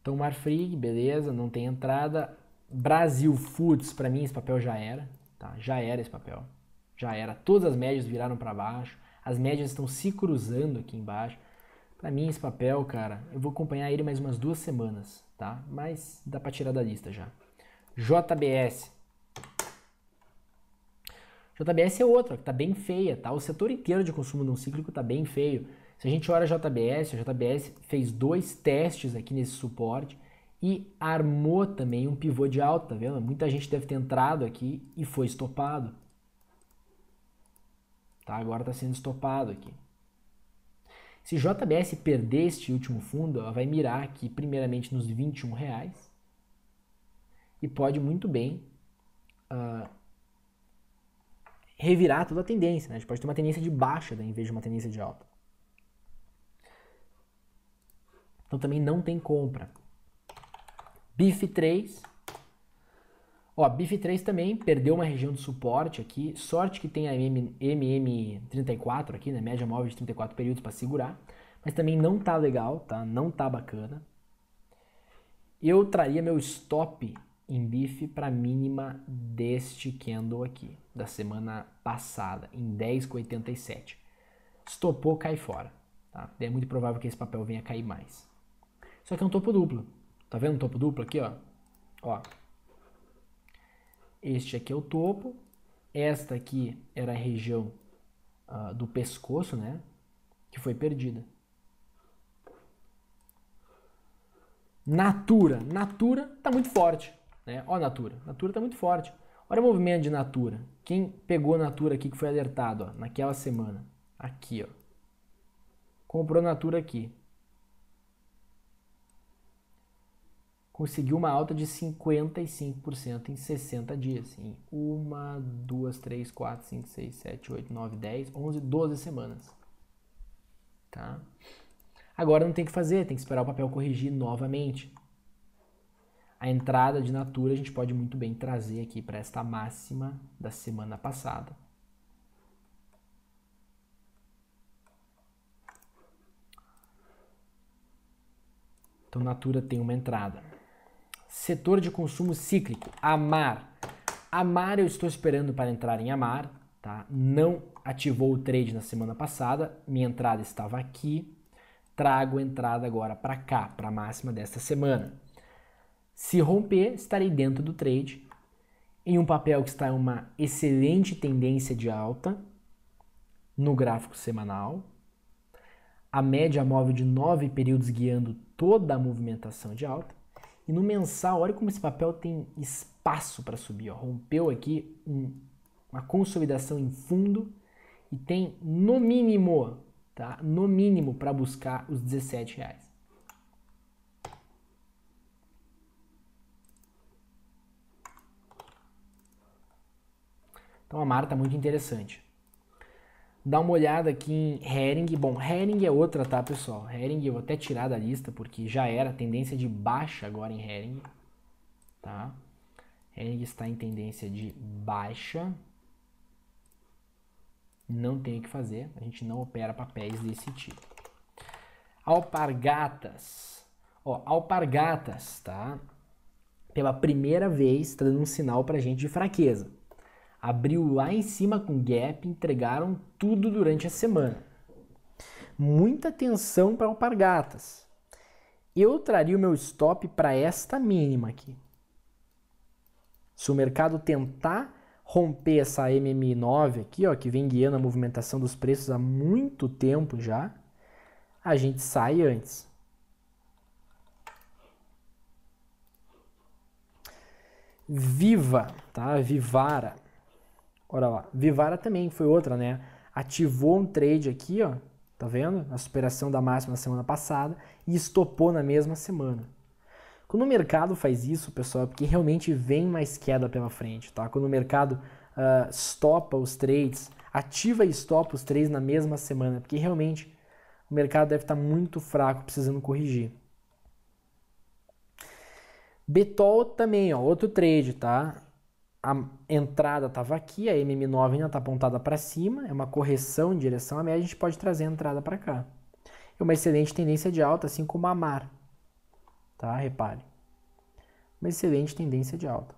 Então Marfrig, beleza, não tem entrada. Brasil Foods, para mim esse papel já era, tá? Já era esse papel. Já era. Todas as médias viraram para baixo. As médias estão se cruzando aqui embaixo. Para mim esse papel, cara, eu vou acompanhar ele mais umas duas semanas, tá? Mas dá para tirar da lista já. JBS. JBS é outra, que está bem feia, tá? O setor inteiro de consumo não cíclico está bem feio. Se a gente olha a JBS, a JBS fez dois testes aqui nesse suporte e armou também um pivô de alta, tá vendo? Muita gente deve ter entrado aqui e foi estopado. Tá? Agora está sendo estopado aqui. Se JBS perder este último fundo, ela vai mirar aqui primeiramente nos 21 reais e pode muito bem uh, revirar toda a tendência. Né? A gente pode ter uma tendência de baixa né, em vez de uma tendência de alta. Então também não tem compra. BIF 3. Ó, BIF 3 também perdeu uma região de suporte aqui. Sorte que tem a MM34 aqui, né? Média móvel de 34 períodos para segurar. Mas também não tá legal, tá? Não tá bacana. Eu traria meu stop em bife para mínima deste candle aqui, da semana passada, em 10,87. Estopou, cai fora. Tá? É muito provável que esse papel venha cair mais. Só que é um topo duplo. Tá vendo o topo duplo aqui, ó? Ó. Este aqui é o topo. Esta aqui era a região uh, do pescoço, né? Que foi perdida. Natura. Natura tá muito forte. Né? Ó, Natura. Natura tá muito forte. Olha o movimento de Natura. Quem pegou Natura aqui que foi alertado ó, naquela semana? Aqui, ó. Comprou Natura aqui. Conseguiu uma alta de 55% em 60 dias. Em 1, 2, 3, 4, 5, 6, 7, 8, 9, 10, 11, 12 semanas. Tá? Agora não tem o que fazer, tem que esperar o papel corrigir novamente a entrada de Natura a gente pode muito bem trazer aqui para esta máxima da semana passada. Então, Natura tem uma entrada. Setor de consumo cíclico, Amar. Amar eu estou esperando para entrar em Amar, tá? Não ativou o trade na semana passada, minha entrada estava aqui. Trago a entrada agora para cá, para a máxima desta semana. Se romper, estarei dentro do trade, em um papel que está em uma excelente tendência de alta no gráfico semanal, a média móvel de nove períodos guiando toda a movimentação de alta. E no mensal, olha como esse papel tem espaço para subir. Ó. Rompeu aqui um, uma consolidação em fundo e tem no mínimo, tá? No mínimo para buscar os 17 reais. Então a Marta tá muito interessante. Dá uma olhada aqui em Hering. Bom, Hering é outra, tá, pessoal? Hering eu vou até tirar da lista porque já era tendência de baixa agora em Hering, tá? Hering está em tendência de baixa. Não tem o que fazer, a gente não opera papéis desse tipo. Alpargatas. Ó, alpargatas, tá? Pela primeira vez está dando um sinal para gente de fraqueza abriu lá em cima com gap, entregaram tudo durante a semana. Muita atenção para alpargatas. Eu traria o meu stop para esta mínima aqui. Se o mercado tentar romper essa MM9 aqui, ó, que vem guiando a movimentação dos preços há muito tempo já, a gente sai antes. Viva, tá? Vivara. Olha lá, Vivara também foi outra, né? Ativou um trade aqui, ó, tá vendo? A superação da máxima na semana passada e estopou na mesma semana. Quando o mercado faz isso, pessoal, é porque realmente vem mais queda pela frente, tá? Quando o mercado uh, ah, stopa os trades, ativa e estopa os trades na mesma semana, é porque realmente o mercado deve estar tá muito fraco, precisando corrigir. Betol também, ó, outro trade, tá? a entrada estava aqui, a MM9 ainda está apontada para cima, é uma correção em direção à média, a gente pode trazer a entrada para cá. É uma excelente tendência de alta, assim como a MAR. Tá? Repare. Uma excelente tendência de alta.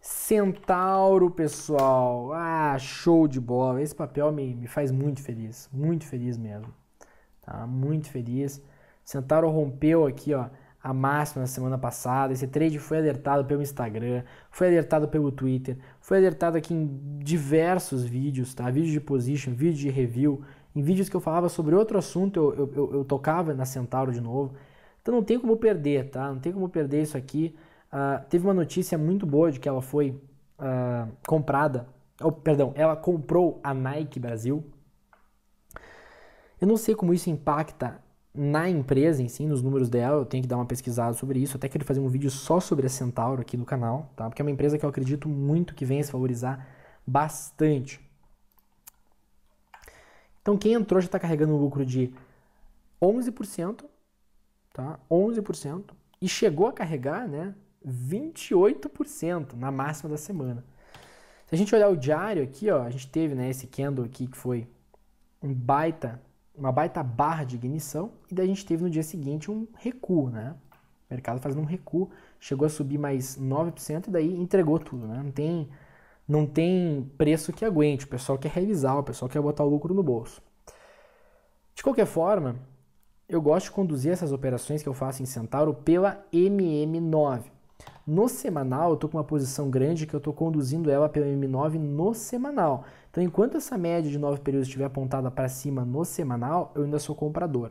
Centauro, pessoal. Ah, show de bola. Esse papel me, me faz muito feliz. Muito feliz mesmo. Tá? Muito feliz. Centauro rompeu aqui, ó a máxima na semana passada. Esse trade foi alertado pelo Instagram, foi alertado pelo Twitter, foi alertado aqui em diversos vídeos, tá? Vídeo de position, vídeo de review. Em vídeos que eu falava sobre outro assunto, eu, eu, eu tocava na Centauro de novo. Então não tem como perder, tá? Não tem como perder isso aqui. Uh, teve uma notícia muito boa de que ela foi uh, comprada. Oh, perdão, ela comprou a Nike Brasil. Eu não sei como isso impacta na empresa em si, nos números dela, eu tenho que dar uma pesquisada sobre isso. Até quero fazer um vídeo só sobre a Centauro aqui no canal, tá? Porque é uma empresa que eu acredito muito que venha se valorizar bastante. Então, quem entrou já está carregando um lucro de 11%, tá? 11%, e chegou a carregar, né, 28% na máxima da semana. Se a gente olhar o diário aqui, ó, a gente teve, né, esse candle aqui que foi um baita uma baita barra de ignição e daí a gente teve no dia seguinte um recuo, né? O mercado fazendo um recuo, chegou a subir mais 9% e daí entregou tudo, né? Não tem, não tem preço que aguente, o pessoal quer revisar, o pessoal quer botar o lucro no bolso. De qualquer forma, eu gosto de conduzir essas operações que eu faço em Centauro pela MM9. No semanal, eu estou com uma posição grande que eu estou conduzindo ela pelo M9 no semanal. Então, enquanto essa média de nove períodos estiver apontada para cima no semanal, eu ainda sou comprador.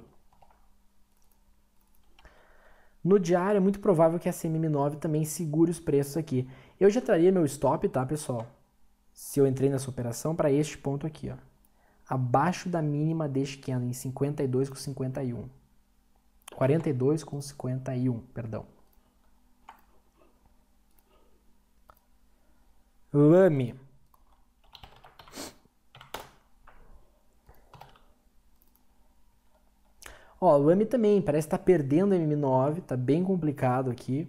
No diário, é muito provável que a CMM9 também segure os preços aqui. Eu já traria meu stop, tá, pessoal? Se eu entrei nessa operação, para este ponto aqui, ó. Abaixo da mínima deste candle, em 52,51. 42,51, perdão. lame. Ó, lame também, parece estar tá perdendo M9, tá bem complicado aqui.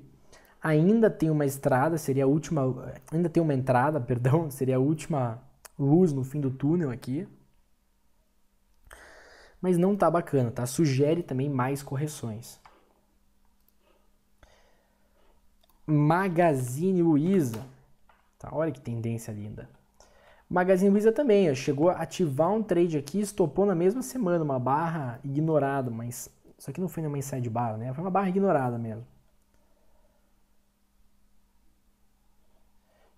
Ainda tem uma estrada, seria a última, ainda tem uma entrada, perdão, seria a última luz no fim do túnel aqui. Mas não tá bacana, tá? Sugere também mais correções. Magazine Luiza. Tá? Olha que tendência linda. Magazine Luiza também ó, chegou a ativar um trade aqui, estopou na mesma semana, uma barra ignorada, mas isso aqui não foi nenhuma inside bar, né? Foi uma barra ignorada mesmo.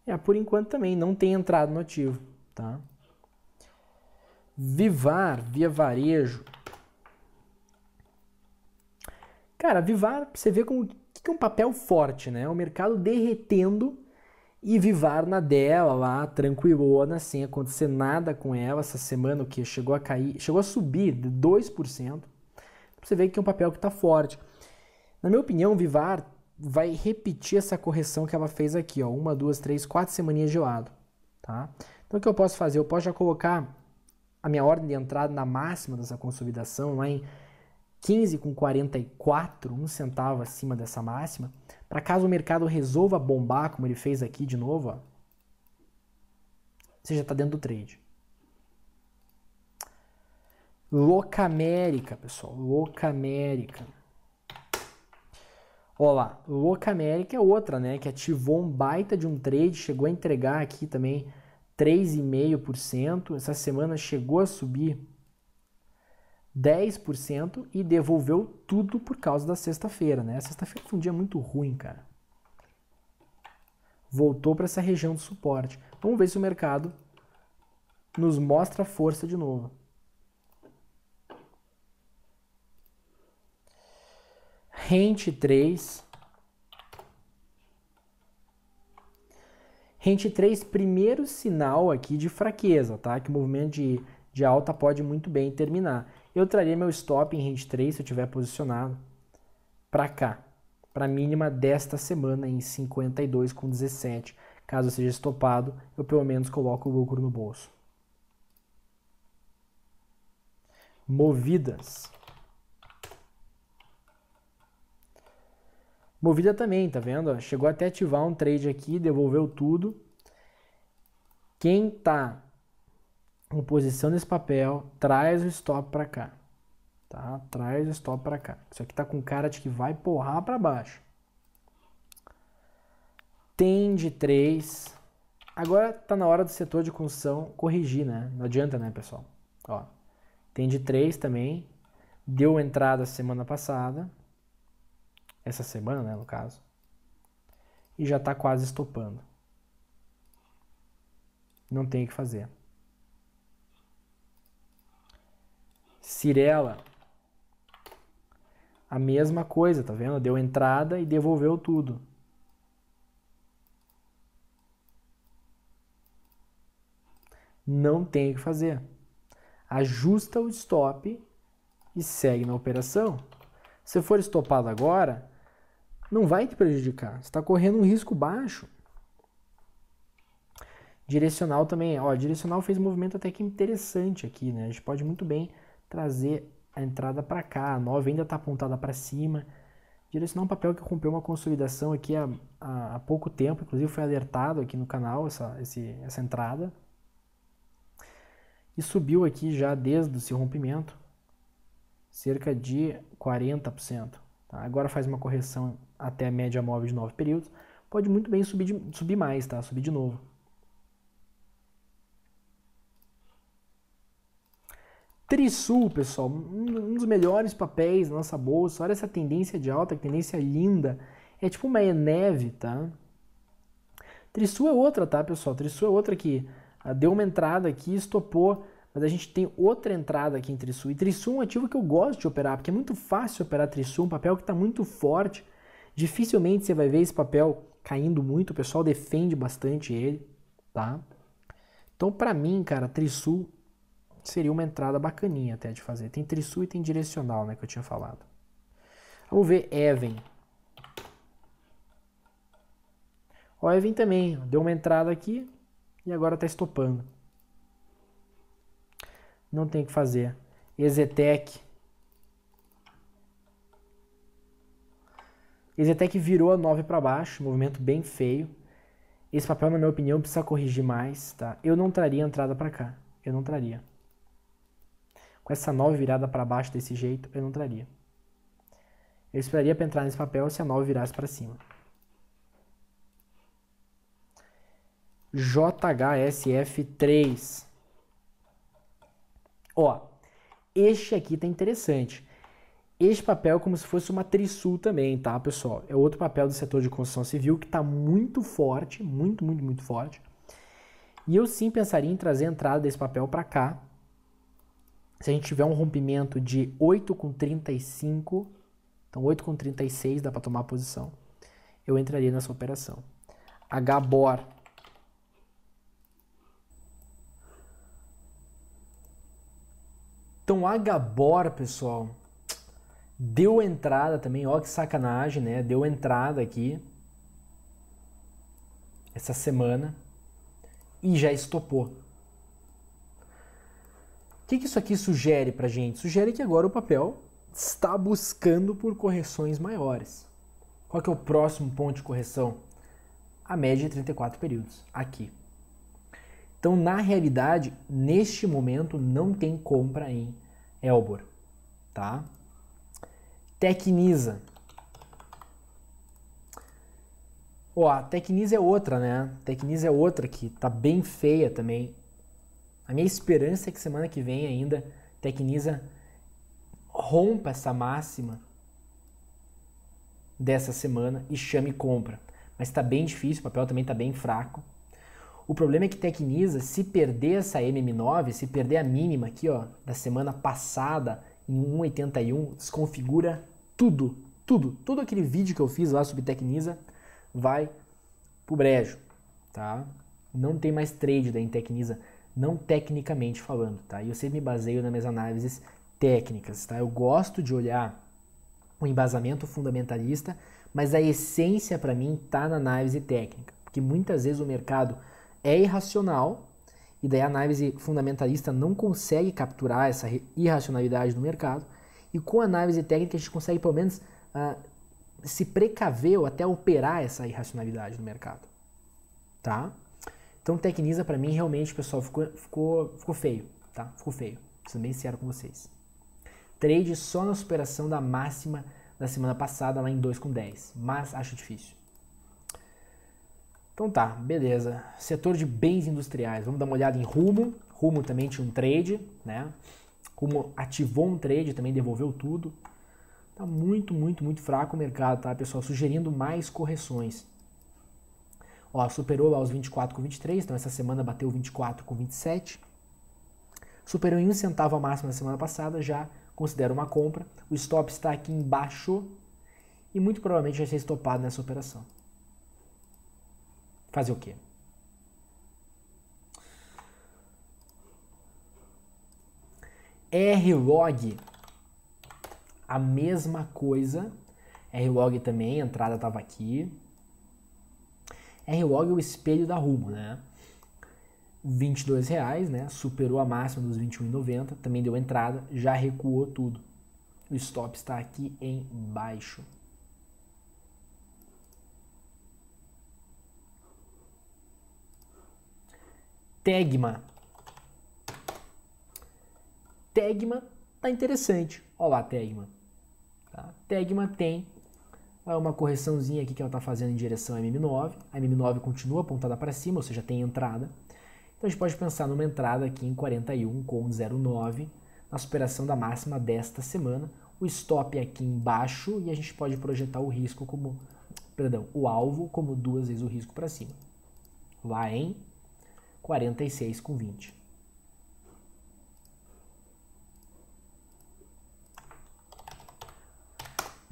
É, por enquanto também não tem entrado no ativo, tá? Vivar via varejo. Cara, Vivar, você vê como que é um papel forte, né? O mercado derretendo e vivar na dela lá, tranquilona, sem acontecer nada com ela. Essa semana o que chegou a cair, chegou a subir de 2%. Você vê que é um papel que está forte. Na minha opinião, Vivar vai repetir essa correção que ela fez aqui, ó, uma, duas, três, quatro semaninhas de lado, tá? Então o que eu posso fazer? Eu posso já colocar a minha ordem de entrada na máxima dessa consolidação lá em 15,44, um centavo acima dessa máxima para caso o mercado resolva bombar, como ele fez aqui de novo, ó, você já está dentro do trade. América, pessoal, América. Olha lá, América é outra, né, que ativou um baita de um trade, chegou a entregar aqui também 3,5%, essa semana chegou a subir 10% e devolveu tudo por causa da sexta-feira, né? Sexta-feira foi um dia muito ruim, cara. Voltou para essa região do suporte. Vamos ver se o mercado nos mostra força de novo. Rente 3. Rente 3, primeiro sinal aqui de fraqueza, tá? Que o movimento de, de alta pode muito bem terminar eu traria meu stop em rende 3, se eu tiver posicionado, para cá, para a mínima desta semana em 52,17. Caso seja estopado, eu pelo menos coloco o lucro no bolso. Movidas. Movida também, tá vendo? Chegou até ativar um trade aqui, devolveu tudo. Quem tá em posição desse papel, traz o stop para cá. Tá? Traz o stop para cá. Isso aqui tá com cara de que vai porrar para baixo. Tende 3. Agora tá na hora do setor de construção corrigir, né? Não adianta, né, pessoal? Ó. Tende 3 também. Deu entrada semana passada. Essa semana, né, no caso. E já tá quase estopando. Não tem o que fazer. Cirela. A mesma coisa, tá vendo? Deu entrada e devolveu tudo. Não tem o que fazer. Ajusta o stop e segue na operação. Se for estopado agora, não vai te prejudicar. Você está correndo um risco baixo. Direcional também, ó, direcional fez um movimento até que interessante aqui, né? A gente pode muito bem trazer a entrada para cá. A 9 ainda está apontada para cima. Direcionar um papel que rompeu uma consolidação aqui há, há, há, pouco tempo, inclusive foi alertado aqui no canal essa, esse, essa entrada. E subiu aqui já desde esse rompimento cerca de 40%. Tá? Agora faz uma correção até a média móvel de 9 períodos. Pode muito bem subir, de, subir mais, tá? subir de novo. Trisul, pessoal, um dos melhores papéis na nossa bolsa. Olha essa tendência de alta, que tendência linda. É tipo uma neve, tá? Trisul é outra, tá, pessoal? Trisul é outra que ah, deu uma entrada aqui, estopou, mas a gente tem outra entrada aqui em Trisul. E Trisul é um ativo que eu gosto de operar, porque é muito fácil operar Trisul, um papel que está muito forte. Dificilmente você vai ver esse papel caindo muito, o pessoal defende bastante ele, tá? Então, para mim, cara, Trisul seria uma entrada bacaninha até de fazer. Tem trisul e tem direcional, né, que eu tinha falado. Vamos ver Even. O Even também deu uma entrada aqui e agora está estopando. Não tem o que fazer. Ezetec. Ezetec virou a 9 para baixo, movimento bem feio. Esse papel, na minha opinião, precisa corrigir mais, tá? Eu não traria entrada para cá. Eu não traria com essa 9 virada para baixo desse jeito, eu não traria. Eu esperaria para entrar nesse papel se a 9 virasse para cima. JHSF3. Ó, este aqui tá interessante. Este papel é como se fosse uma trisul também, tá, pessoal? É outro papel do setor de construção civil que está muito forte, muito, muito, muito forte. E eu sim pensaria em trazer a entrada desse papel para cá, se a gente tiver um rompimento de 8 com 35, então 8 com 36 dá para tomar a posição, eu entraria nessa operação. HBOR Então, HBOR, pessoal, deu entrada também, ó que sacanagem, né? Deu entrada aqui essa semana e já estopou. O que, que isso aqui sugere para a gente? Sugere que agora o papel está buscando por correções maiores. Qual que é o próximo ponto de correção? A média de é 34 períodos, aqui. Então, na realidade, neste momento não tem compra em Elbor, tá? Tecnisa. Ó, oh, a Tecnisa é outra, né? Tecnisa é outra que tá bem feia também. A minha esperança é que semana que vem ainda Tecnisa rompa essa máxima dessa semana e chame compra. Mas está bem difícil, o papel também está bem fraco. O problema é que Tecnisa, se perder essa MM9, se perder a mínima aqui ó, da semana passada em 1,81, desconfigura tudo, tudo. Todo aquele vídeo que eu fiz lá sobre Tecnisa vai pro brejo, tá? Não tem mais trade da Tecnisa não tecnicamente falando, tá? E eu sempre me baseio nas minhas análises técnicas, tá? Eu gosto de olhar o embasamento fundamentalista, mas a essência para mim tá na análise técnica, porque muitas vezes o mercado é irracional e daí a análise fundamentalista não consegue capturar essa irracionalidade do mercado e com a análise técnica a gente consegue pelo menos uh, se precaver ou até operar essa irracionalidade do mercado, tá? Então, Tecnisa, para mim, realmente, pessoal, ficou, ficou, ficou feio, tá? Ficou feio, sendo bem sincero com vocês. Trade só na superação da máxima da semana passada, lá em 2,10, mas acho difícil. Então tá, beleza. Setor de bens industriais, vamos dar uma olhada em Rumo. Rumo também tinha um trade, né? Rumo ativou um trade, também devolveu tudo. Tá muito, muito, muito fraco o mercado, tá, pessoal? Sugerindo mais correções. Ó, superou aos 24 com 23, então essa semana bateu 24 com 27. Superou em um centavo a máxima na semana passada, já considero uma compra. O stop está aqui embaixo e muito provavelmente vai ser estopado nessa operação. Fazer o quê? R-Log, a mesma coisa. R-Log também, a entrada estava aqui log é o espelho da Rumo, né? R$ né? Superou a máxima dos 21,90, também deu entrada, já recuou tudo. O stop está aqui embaixo. Tegma. Tegma tá interessante. Olha lá, Tegma. Tá? Tegma tem uma correçãozinha aqui que ela está fazendo em direção a MM9. A MM9 continua apontada para cima, ou seja, tem entrada. Então a gente pode pensar numa entrada aqui em 41,09 na superação da máxima desta semana. O stop é aqui embaixo e a gente pode projetar o risco como, perdão, o alvo como duas vezes o risco para cima. Lá em 46,20.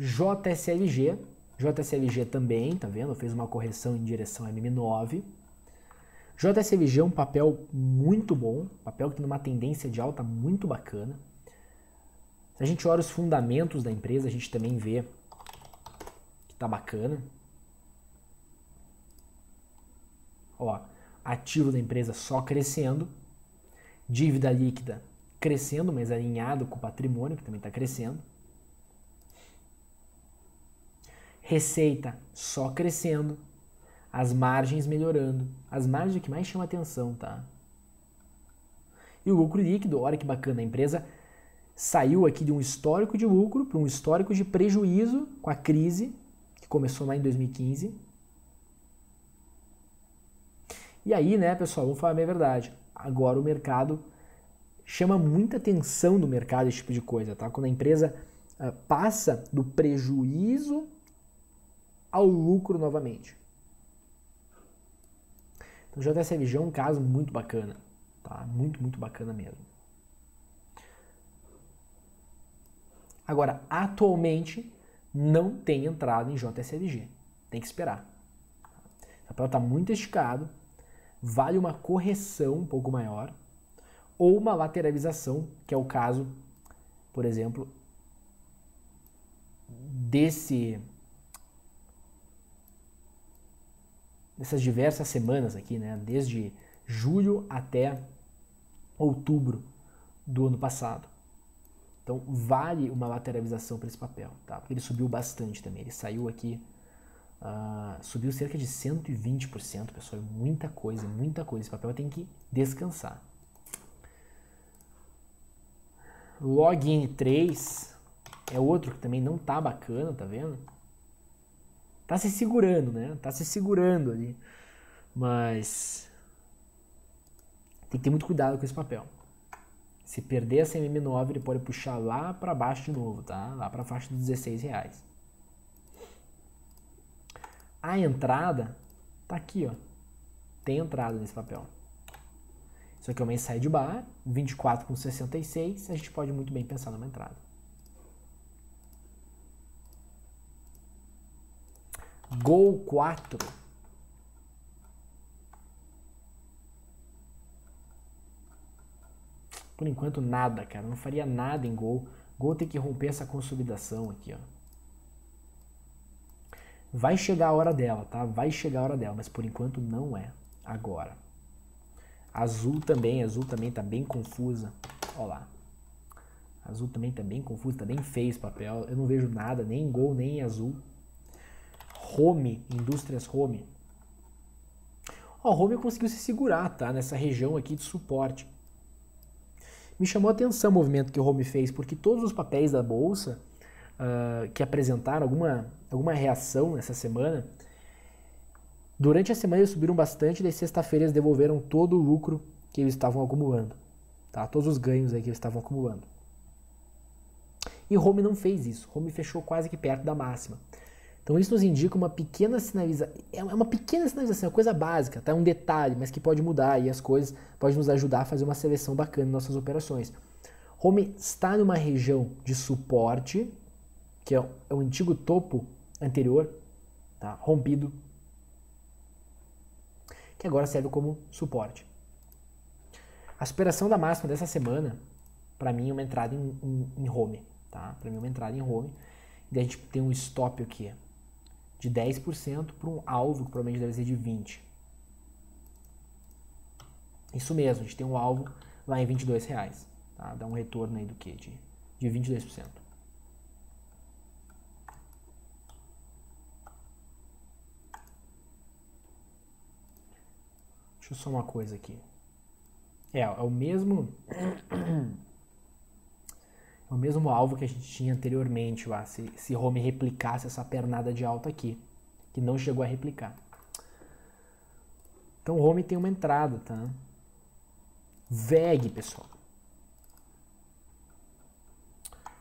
JSLG, JSLG também, tá vendo? Fez uma correção em direção a MM9. JSLG é um papel muito bom, papel que tem uma tendência de alta muito bacana. Se a gente olha os fundamentos da empresa, a gente também vê que tá bacana. Ó, ativo da empresa só crescendo, dívida líquida crescendo, mas alinhado com o patrimônio, que também está crescendo. Receita só crescendo, as margens melhorando. As margens é o que mais chama atenção, tá? E o lucro líquido, olha que bacana, a empresa saiu aqui de um histórico de lucro para um histórico de prejuízo com a crise, que começou lá em 2015. E aí, né, pessoal, vamos falar a minha verdade. Agora o mercado chama muita atenção do mercado esse tipo de coisa, tá? Quando a empresa uh, passa do prejuízo ao lucro novamente. Então, JSLG é um caso muito bacana, tá? Muito, muito bacana mesmo. Agora, atualmente, não tem entrada em JSLG. Tem que esperar. O papel está muito esticado, vale uma correção um pouco maior ou uma lateralização, que é o caso, por exemplo, desse nessas diversas semanas aqui, né? Desde julho até outubro do ano passado. Então vale uma lateralização para esse papel, tá? Porque ele subiu bastante também. Ele saiu aqui, uh, subiu cerca de 120%, pessoal. É muita coisa, é muita coisa. Esse papel tem que descansar. Login 3 é outro que também não tá bacana, tá vendo? Tá se segurando, né? Tá se segurando ali. Mas. Tem que ter muito cuidado com esse papel. Se perder essa MM9, ele pode puxar lá para baixo de novo, tá? Lá para a faixa dos 16 reais. A entrada tá aqui, ó. Tem entrada nesse papel. Isso aqui é uma inside bar, 24 com 66, a gente pode muito bem pensar numa entrada. Gol 4. Por enquanto, nada, cara. Não faria nada em gol. Gol tem que romper essa consolidação aqui, ó. Vai chegar a hora dela, tá? Vai chegar a hora dela, mas por enquanto não é agora. Azul também, azul também tá bem confusa. Olha lá. Azul também tá bem confusa, tá bem feio esse papel. Eu não vejo nada, nem gol, nem azul. Home, Indústrias Home. A Home conseguiu se segurar, tá? Nessa região aqui de suporte. Me chamou a atenção o movimento que o Home fez, porque todos os papéis da bolsa uh, que apresentaram alguma, alguma reação nessa semana, durante a semana eles subiram bastante, E sexta-feira eles devolveram todo o lucro que eles estavam acumulando, tá? Todos os ganhos aí que eles estavam acumulando. E Home não fez isso. Home fechou quase que perto da máxima. Então isso nos indica uma pequena sinalização, é uma pequena sinalização, é uma coisa básica, tá? É um detalhe, mas que pode mudar e as coisas pode nos ajudar a fazer uma seleção bacana em nossas operações. Home está numa região de suporte, que é o é antigo topo anterior, tá? Rompido, que agora serve como suporte. A superação da máxima dessa semana, para mim, é uma entrada em, em, em home, tá? Para mim, é uma entrada em home. E a gente tem um stop aqui, de 10% para um alvo que provavelmente deve ser de 20%. Isso mesmo, a gente tem um alvo lá em 22 reais, tá? Dá um retorno aí do quê? De, de 22%. Deixa eu só uma coisa aqui. É, é o mesmo o mesmo alvo que a gente tinha anteriormente lá, se, se Home replicasse essa pernada de alta aqui, que não chegou a replicar. Então Home tem uma entrada, tá? VEG, pessoal.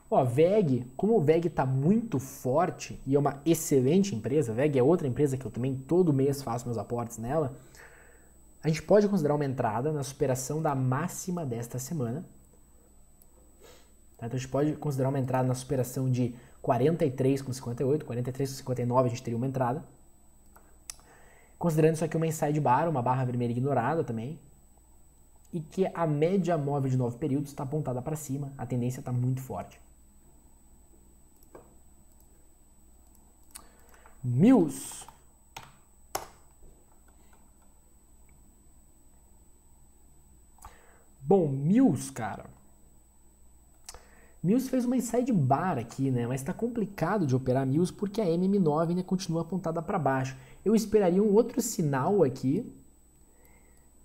Ó, VEG, como o VEG está muito forte e é uma excelente empresa, VEG é outra empresa que eu também todo mês faço meus aportes nela, a gente pode considerar uma entrada na superação da máxima desta semana, Tá? Então a gente pode considerar uma entrada na superação de 43,58, 43,59 a gente teria uma entrada. Considerando isso aqui uma inside bar, uma barra vermelha ignorada também. E que a média móvel de 9 períodos está apontada para cima, a tendência está muito forte. Mills. Bom, Mills, cara. Mills fez uma inside bar aqui, né? Mas está complicado de operar Mills porque a MM9 ainda né, continua apontada para baixo. Eu esperaria um outro sinal aqui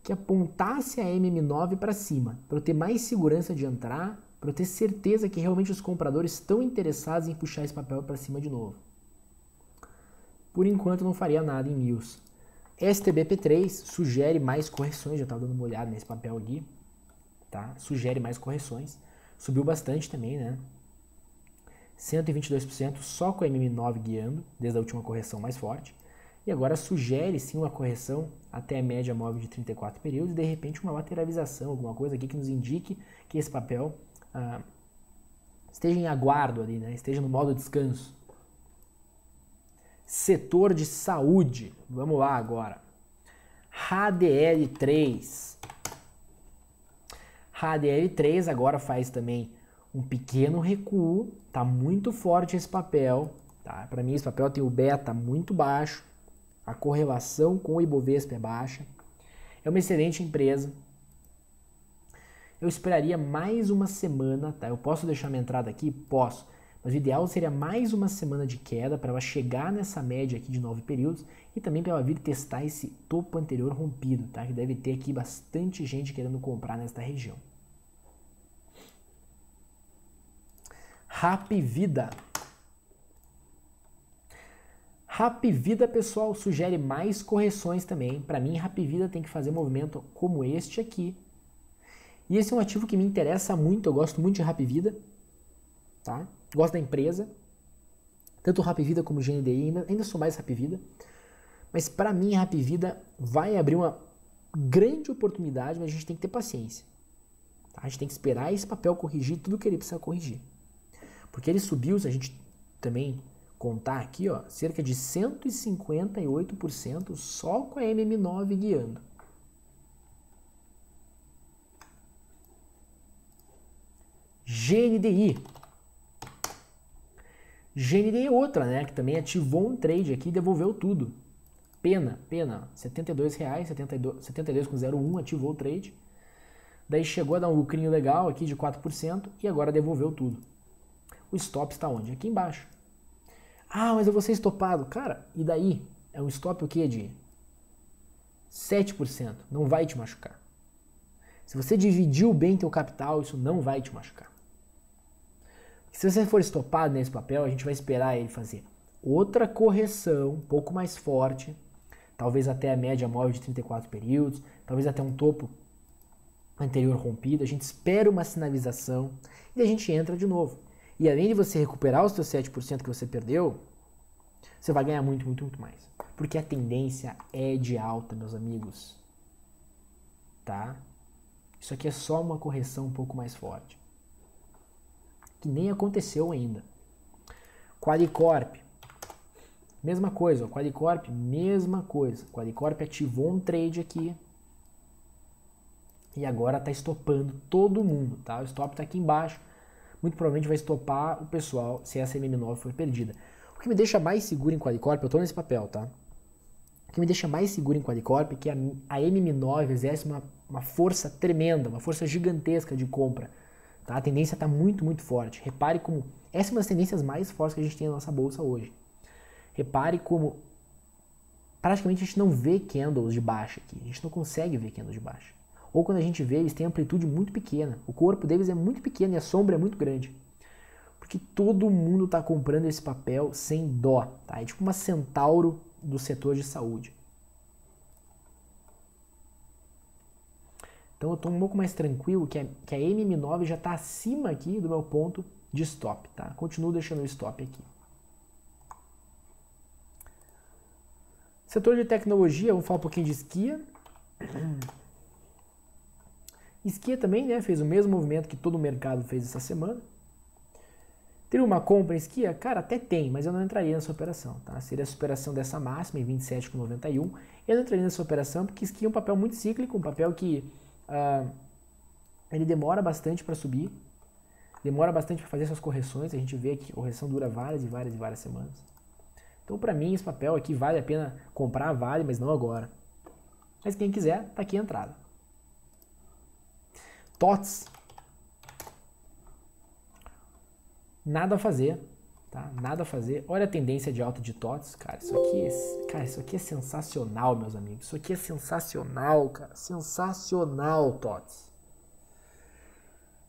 que apontasse a MM9 para cima, para eu ter mais segurança de entrar, para eu ter certeza que realmente os compradores estão interessados em puxar esse papel para cima de novo. Por enquanto não faria nada em Mills. STBP3 sugere mais correções, já estava tá dando uma olhada nesse papel aqui, tá? Sugere mais correções. Subiu bastante também, né? 122% só com a MM9 guiando, desde a última correção mais forte. E agora sugere sim uma correção até a média móvel de 34 períodos e de repente uma lateralização, alguma coisa aqui que nos indique que esse papel ah, esteja em aguardo ali, né? esteja no modo descanso. Setor de saúde, vamos lá agora. HDL3, HDL3 agora faz também um pequeno recuo, tá muito forte esse papel, tá? Para mim esse papel tem o beta muito baixo, a correlação com o Ibovespa é baixa. É uma excelente empresa. Eu esperaria mais uma semana, tá? Eu posso deixar minha entrada aqui? Posso. Mas o ideal seria mais uma semana de queda para ela chegar nessa média aqui de nove períodos e também para ela vir testar esse topo anterior rompido, tá? Que deve ter aqui bastante gente querendo comprar nesta região. Rap Vida. Rap Vida, pessoal, sugere mais correções também. Para mim, Rap Vida tem que fazer movimento como este aqui. E esse é um ativo que me interessa muito, eu gosto muito de Rap Vida, tá? Gosto da empresa. Tanto Rap Vida como GNDI, ainda, ainda sou mais Rap Vida. Mas para mim, a Rap Vida vai abrir uma grande oportunidade, mas a gente tem que ter paciência. Tá? A gente tem que esperar esse papel corrigir tudo que ele precisa corrigir. Porque ele subiu, se a gente também contar aqui, ó, cerca de 158% só com a MM9 guiando. GNDI. GNDI é outra, né? Que também ativou um trade aqui e devolveu tudo. Pena, pena, R$ 72,00, 72,01 72, ativou o trade. Daí chegou a dar um lucrinho legal aqui de 4% e agora devolveu tudo. O stop está onde? Aqui embaixo. Ah, mas eu vou ser estopado. Cara, e daí? É um stop o quê? De 7%. Não vai te machucar. Se você dividiu bem teu capital, isso não vai te machucar. Se você for estopado nesse papel, a gente vai esperar ele fazer outra correção um pouco mais forte talvez até a média móvel de 34 períodos, talvez até um topo anterior rompido, a gente espera uma sinalização e a gente entra de novo. E além de você recuperar os seus 7% que você perdeu, você vai ganhar muito, muito, muito mais. Porque a tendência é de alta, meus amigos. Tá? Isso aqui é só uma correção um pouco mais forte. Que nem aconteceu ainda. Qualicorp, Mesma coisa, o Qualicorp, mesma coisa. Qualicorp ativou um trade aqui. E agora está estopando todo mundo, tá? O stop está aqui embaixo. Muito provavelmente vai estopar o pessoal se essa MM9 for perdida. O que me deixa mais seguro em Qualicorp, eu estou nesse papel, tá? O que me deixa mais seguro em Qualicorp é que a, a MM9 exerce uma, uma força tremenda, uma força gigantesca de compra. Tá? A tendência está muito, muito forte. Repare como essa é uma das tendências mais fortes que a gente tem na nossa bolsa hoje. Repare como praticamente a gente não vê candles de baixa aqui. A gente não consegue ver candles de baixa. Ou quando a gente vê, eles têm amplitude muito pequena. O corpo deles é muito pequeno e a sombra é muito grande. Porque todo mundo está comprando esse papel sem dó. Tá? É tipo uma centauro do setor de saúde. Então eu estou um pouco mais tranquilo que a, que a MM9 já está acima aqui do meu ponto de stop, tá? Continuo deixando o stop aqui. Setor de tecnologia, vamos falar um pouquinho de esquia. Esquia também né, fez o mesmo movimento que todo o mercado fez essa semana. Teria uma compra em esquia? Cara, até tem, mas eu não entraria nessa operação. Tá? Seria a superação dessa máxima em 27,91. Eu não entraria nessa operação porque esquia é um papel muito cíclico, um papel que ah, ele demora bastante para subir, demora bastante para fazer suas correções. A gente vê que a correção dura várias e várias e várias semanas. Então, para mim, esse papel aqui vale a pena comprar, vale, mas não agora. Mas quem quiser, tá aqui a entrada. TOTS. Nada a fazer, tá? Nada a fazer. Olha a tendência de alta de TOTS, cara. Isso aqui, é, cara, isso aqui é sensacional, meus amigos. Isso aqui é sensacional, cara. Sensacional, TOTS.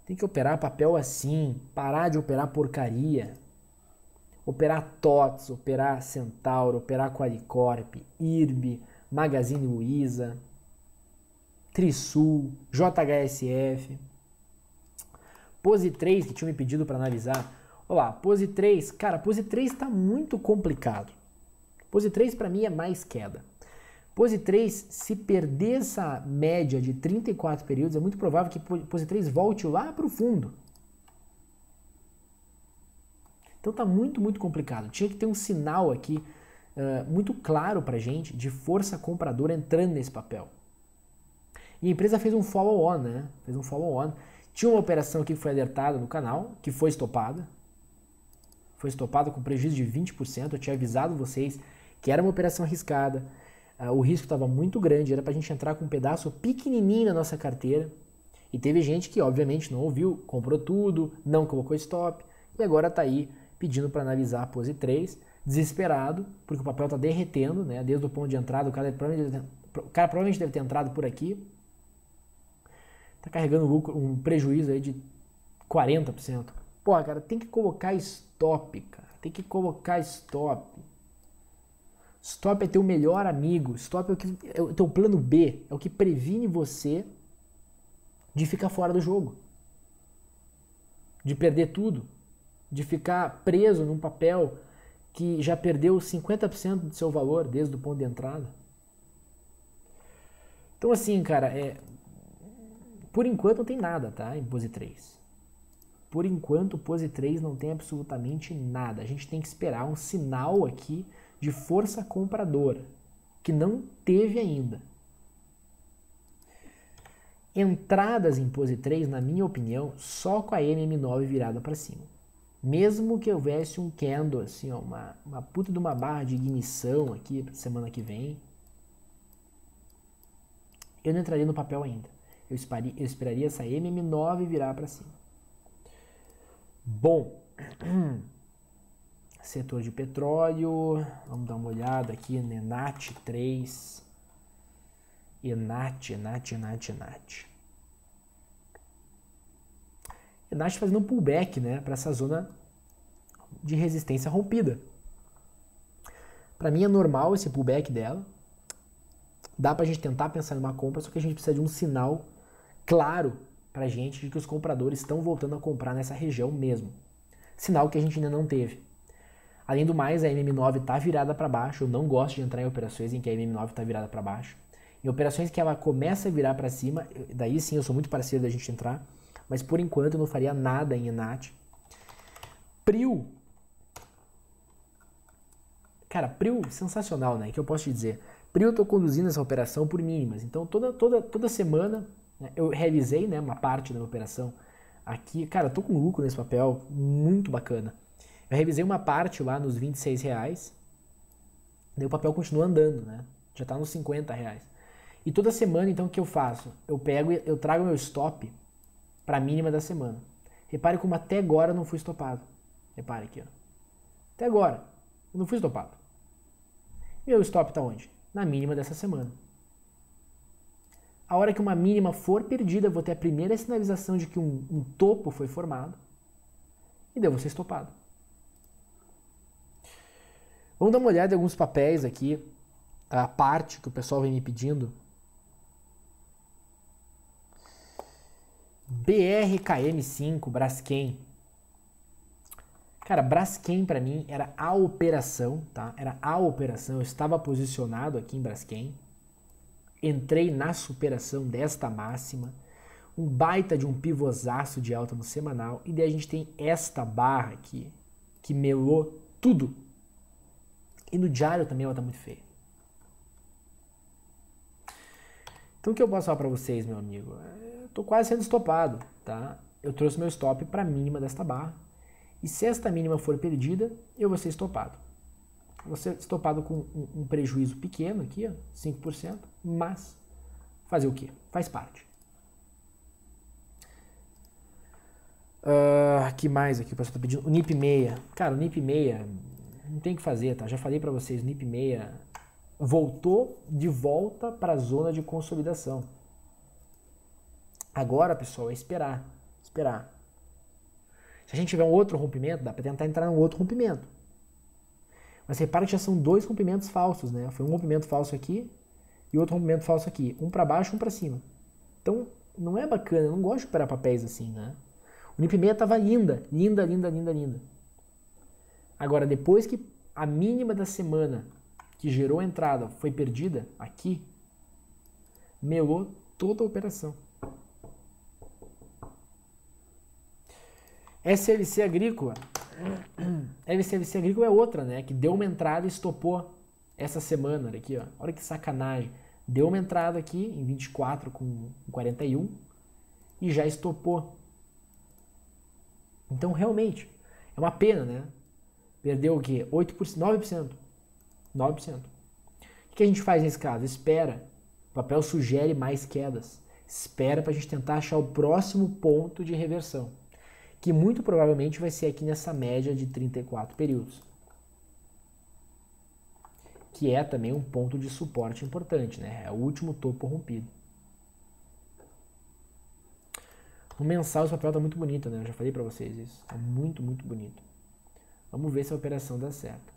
Tem que operar papel assim, parar de operar porcaria operar TOTS, operar Centauro, operar Qualicorp, IRB, Magazine Luiza, Trisul, JHSF. Pose 3, que tinha me pedido para analisar. Olá, pose 3, cara, pose 3 está muito complicado. Pose 3 para mim é mais queda. Pose 3, se perder essa média de 34 períodos, é muito provável que pose 3 volte lá para o fundo. Então tá muito, muito complicado. Tinha que ter um sinal aqui uh, muito claro para gente de força compradora entrando nesse papel. E a empresa fez um follow-on, né? Fez um follow-on. Tinha uma operação que foi alertada no canal, que foi estopada. Foi estopada com prejuízo de 20%. Eu tinha avisado vocês que era uma operação arriscada. Uh, o risco estava muito grande, era para a gente entrar com um pedaço pequenininho na nossa carteira. E teve gente que, obviamente, não ouviu, comprou tudo, não colocou stop e agora está aí pedindo para analisar a pose 3, desesperado, porque o papel está derretendo, né? Desde o ponto de entrada, o cara, provavelmente deve ter, o cara provavelmente deve ter entrado por aqui. Está carregando lucro, um prejuízo aí de 40%. Porra, cara, tem que colocar stop, cara. Tem que colocar stop. Stop é teu melhor amigo. Stop é o, que, é o teu plano B. É o que previne você de ficar fora do jogo. De perder tudo de ficar preso num papel que já perdeu 50% do seu valor desde o ponto de entrada. Então, assim, cara, é, por enquanto não tem nada, tá? Em Pose 3. Por enquanto, Pose 3 não tem absolutamente nada. A gente tem que esperar um sinal aqui de força compradora, que não teve ainda. Entradas em Pose 3, na minha opinião, só com a MM9 virada para cima mesmo que houvesse um candle, assim, ó, uma, uma puta de uma barra de ignição aqui semana que vem, eu não entraria no papel ainda. Eu, eu esperaria essa MM9 virar para cima. Bom, setor de petróleo, vamos dar uma olhada aqui, Nenat 3, Enat, enate, enate, enate e é Nasdaq fazendo um pullback né, para essa zona de resistência rompida. Para mim é normal esse pullback dela. Dá para a gente tentar pensar em uma compra, só que a gente precisa de um sinal claro para a gente de que os compradores estão voltando a comprar nessa região mesmo. Sinal que a gente ainda não teve. Além do mais, a MM9 está virada para baixo. Eu não gosto de entrar em operações em que a MM9 está virada para baixo. Em operações que ela começa a virar para cima, daí sim eu sou muito parceiro da gente entrar mas por enquanto eu não faria nada em Enat. Prio, Cara, Prio sensacional, né? Que eu posso te dizer. Prio eu tô conduzindo essa operação por mínimas. Então, toda, toda, toda semana né, eu realizei né, uma parte da minha operação aqui. Cara, eu tô com lucro nesse papel, muito bacana. Eu revisei uma parte lá nos 26 reais. Daí o papel continua andando, né? Já tá nos 50 reais. E toda semana, então, o que eu faço? Eu pego, eu trago meu stop para a mínima da semana. Repare como até agora eu não fui estopado. Repare aqui, ó. Até agora, eu não fui estopado. Meu stop está onde? Na mínima dessa semana. A hora que uma mínima for perdida, vou ter a primeira sinalização de que um, um topo foi formado e devo ser estopado. Vamos dar uma olhada em alguns papéis aqui, a parte que o pessoal vem me pedindo BRKM5, Braskem. Cara, Braskem para mim era a operação, tá? Era a operação. Eu estava posicionado aqui em Braskem. Entrei na superação desta máxima. Um baita de um pivosaço de alta no semanal. E daí a gente tem esta barra aqui, que melou tudo. E no diário também ela tá muito feia. Então o que eu posso falar para vocês, meu amigo? Tô quase sendo estopado, tá? Eu trouxe meu stop para a mínima desta barra. E se esta mínima for perdida, eu vou ser estopado. Vou ser estopado com um, um prejuízo pequeno aqui, ó, 5%, mas fazer o quê? Faz parte. Uh, que mais aqui o pessoal está pedindo? O NIP 6. Cara, o NIP 6 não tem o que fazer, tá? Já falei para vocês, o NIP 6 voltou de volta para a zona de consolidação. Agora, pessoal, é esperar. Esperar. Se a gente tiver um outro rompimento, dá para tentar entrar num outro rompimento. Mas repara que já são dois rompimentos falsos, né? Foi um rompimento falso aqui e outro rompimento falso aqui. Um para baixo, um para cima. Então, não é bacana, eu não gosto de operar papéis assim, né? O NIP 6 estava linda, linda, linda, linda, linda. Agora, depois que a mínima da semana que gerou a entrada foi perdida, aqui, melou toda a operação. SLC Agrícola. SLC Agrícola é outra, né? Que deu uma entrada e estopou essa semana. Olha aqui, ó. Olha que sacanagem. Deu uma entrada aqui em 24 com 41 e já estopou. Então, realmente, é uma pena, né? Perdeu o quê? 8%, 9%. 9%. O que a gente faz nesse caso? Espera. O papel sugere mais quedas. Espera para a gente tentar achar o próximo ponto de reversão que muito provavelmente vai ser aqui nessa média de 34 períodos. Que é também um ponto de suporte importante, né? É o último topo rompido. No mensal esse papel está muito bonito, né? Eu já falei para vocês isso. Está muito, muito bonito. Vamos ver se a operação dá certo.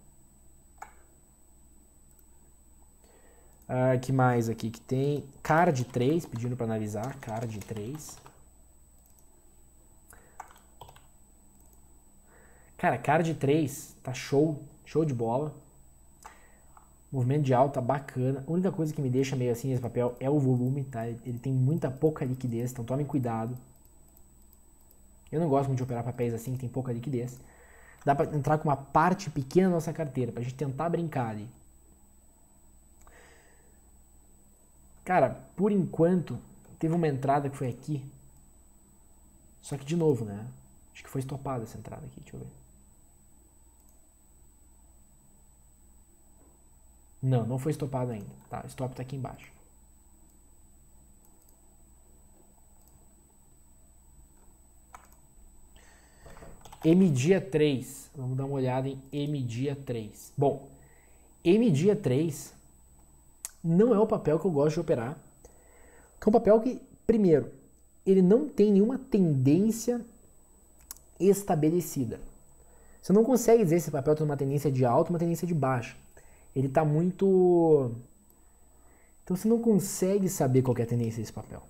Uh, que mais aqui que tem? Card 3, pedindo para analisar. Card 3. Cara, cara de 3 tá show, show de bola. Movimento de alta bacana. A única coisa que me deixa meio assim esse papel é o volume, tá? Ele tem muita pouca liquidez, então tomem cuidado. Eu não gosto muito de operar papéis assim que tem pouca liquidez. Dá para entrar com uma parte pequena da nossa carteira, pra gente tentar brincar ali. Cara, por enquanto, teve uma entrada que foi aqui. Só que de novo, né? Acho que foi estopada essa entrada aqui, deixa eu ver. Não, não foi estopado ainda. Tá, stop está aqui embaixo. M dia 3. Vamos dar uma olhada em M dia 3. Bom, M dia 3 não é o papel que eu gosto de operar. É um papel que, primeiro, ele não tem nenhuma tendência estabelecida. Você não consegue dizer se o papel tem uma tendência de alta ou uma tendência de baixa ele está muito. Então você não consegue saber qual é a tendência desse papel.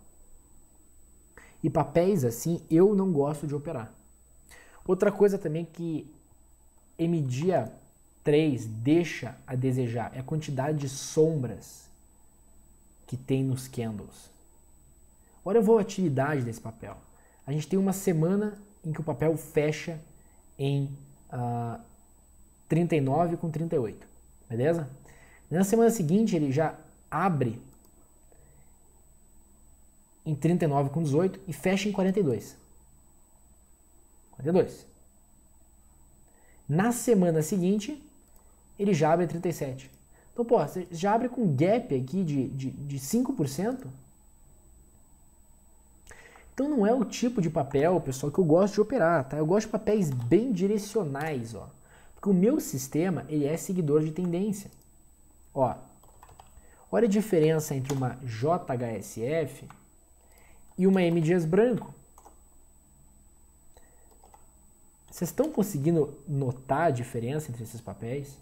E papéis assim, eu não gosto de operar. Outra coisa também que MDIA 3 deixa a desejar é a quantidade de sombras que tem nos candles. Olha a volatilidade desse papel. A gente tem uma semana em que o papel fecha em uh, ah, 39 com 38. Beleza? Na semana seguinte ele já abre em 39 com 18 e fecha em 42. 42. Na semana seguinte, ele já abre 37. Então, pô, você já abre com gap aqui de, de, de 5%. Então não é o tipo de papel, pessoal, que eu gosto de operar, tá? Eu gosto de papéis bem direcionais, ó. Porque o meu sistema ele é seguidor de tendência. Ó, olha a diferença entre uma JHSF e uma M Dias Branco. Vocês estão conseguindo notar a diferença entre esses papéis?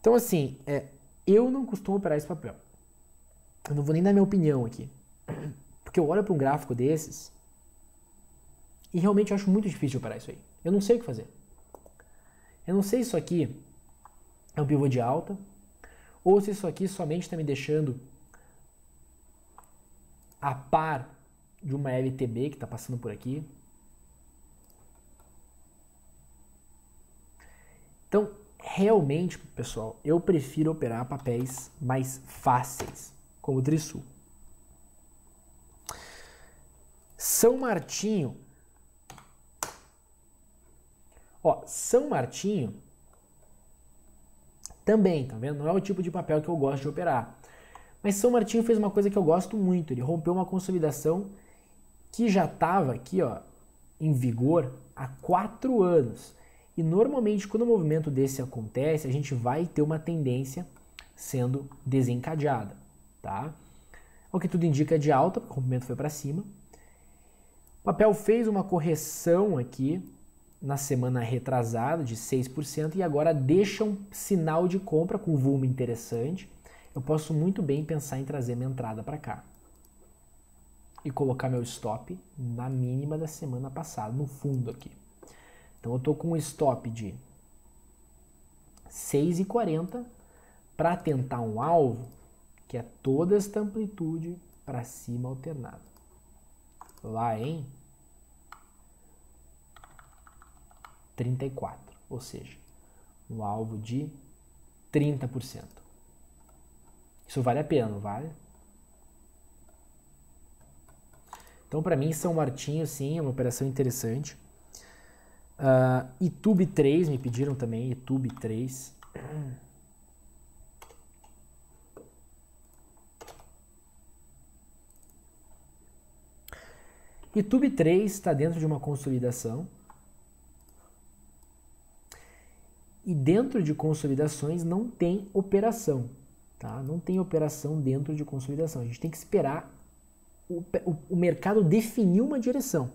Então, assim, é, eu não costumo operar esse papel. Eu não vou nem dar minha opinião aqui. Porque eu olho para um gráfico desses e realmente eu acho muito difícil operar isso aí. Eu não sei o que fazer. Eu não sei se isso aqui é um pivô de alta, ou se isso aqui somente está me deixando a par de uma LTB que está passando por aqui. Então, realmente, pessoal, eu prefiro operar papéis mais fáceis, como o Trisul. São Martinho Ó, São Martinho também, tá vendo? Não é o tipo de papel que eu gosto de operar. Mas São Martinho fez uma coisa que eu gosto muito, ele rompeu uma consolidação que já estava aqui, ó, em vigor há quatro anos. E normalmente quando o um movimento desse acontece, a gente vai ter uma tendência sendo desencadeada, tá? O que tudo indica é de alta, porque o rompimento foi para cima. O papel fez uma correção aqui, na semana retrasada de 6% e agora deixa um sinal de compra com volume interessante. Eu posso muito bem pensar em trazer minha entrada para cá e colocar meu stop na mínima da semana passada, no fundo aqui. Então eu estou com um stop de 6,40 para tentar um alvo que é toda esta amplitude para cima alternada. Lá em 34, ou seja, um alvo de 30%. Isso vale a pena, não vale? Então, para mim, São Martinho, sim, é uma operação interessante. Uh, ah, YouTube 3, me pediram também, YouTube 3. YouTube 3 está dentro de uma consolidação. E dentro de consolidações não tem operação, tá? Não tem operação dentro de consolidação. A gente tem que esperar o, o, o mercado definir uma direção.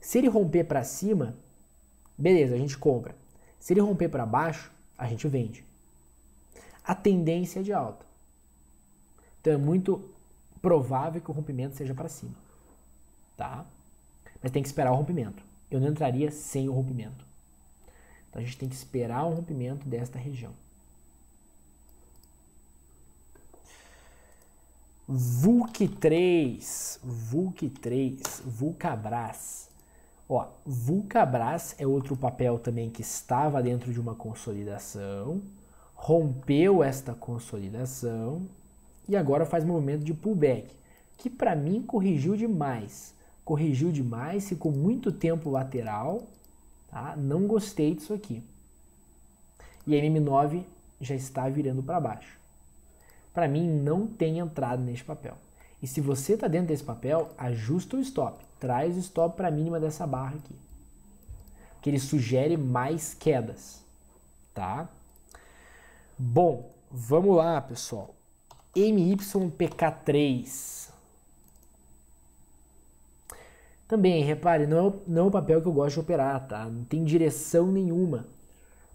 Se ele romper para cima, beleza, a gente compra. Se ele romper para baixo, a gente vende. A tendência é de alta. Então é muito provável que o rompimento seja para cima, tá? Mas tem que esperar o rompimento. Eu não entraria sem o rompimento. Então a gente tem que esperar o rompimento desta região. vuc 3, vuc 3, Vulcabras. Ó, Vulcabras é outro papel também que estava dentro de uma consolidação, rompeu esta consolidação e agora faz movimento de pullback, que para mim corrigiu demais. Corrigiu demais, ficou muito tempo lateral Tá? Não gostei disso aqui. E a MM9 já está virando para baixo. Para mim, não tem entrada neste papel. E se você está dentro desse papel, ajusta o stop. Traz o stop para a mínima dessa barra aqui. Porque ele sugere mais quedas. Tá? Bom, vamos lá, pessoal. MYPK3. Também, repare, não é, o, não é o papel que eu gosto de operar, tá? Não tem direção nenhuma.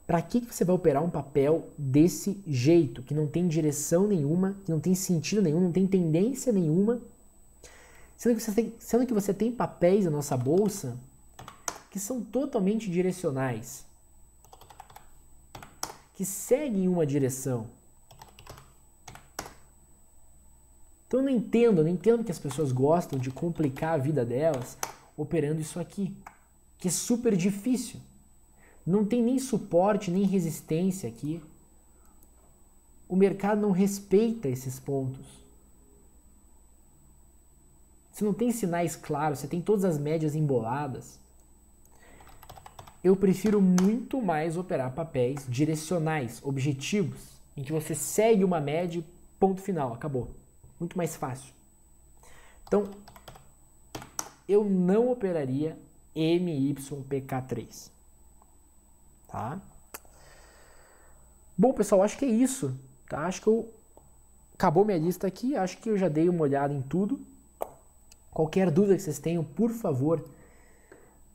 Para que, que você vai operar um papel desse jeito, que não tem direção nenhuma, que não tem sentido nenhum, não tem tendência nenhuma? Sendo que você tem, sendo que você tem papéis na nossa bolsa que são totalmente direcionais, que seguem uma direção. Então eu não entendo, eu não entendo que as pessoas gostam de complicar a vida delas operando isso aqui, que é super difícil. Não tem nem suporte, nem resistência aqui. O mercado não respeita esses pontos. Você não tem sinais claros, você tem todas as médias emboladas. Eu prefiro muito mais operar papéis direcionais, objetivos, em que você segue uma média e ponto final, acabou. Muito mais fácil. Então, eu não operaria MYPK3. Tá? Bom, pessoal, acho que é isso. Tá? Acho que eu... acabou minha lista aqui. Acho que eu já dei uma olhada em tudo. Qualquer dúvida que vocês tenham, por favor,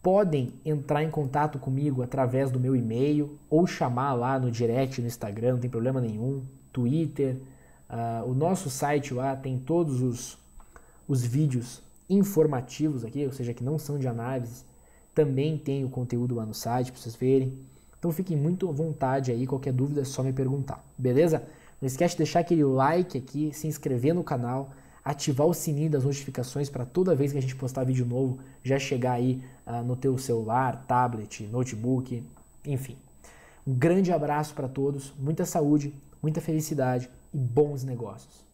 podem entrar em contato comigo através do meu e-mail ou chamar lá no direct, no Instagram, não tem problema nenhum, Twitter, Uh, o nosso site lá tem todos os, os vídeos informativos aqui, ou seja, que não são de análise. Também tem o conteúdo lá no site para vocês verem. Então fiquem muito à vontade aí, qualquer dúvida é só me perguntar, beleza? Não esquece de deixar aquele like aqui, se inscrever no canal, ativar o sininho das notificações para toda vez que a gente postar vídeo novo já chegar aí uh, no teu celular, tablet, notebook, enfim. Um grande abraço para todos, muita saúde, muita felicidade e bons negócios.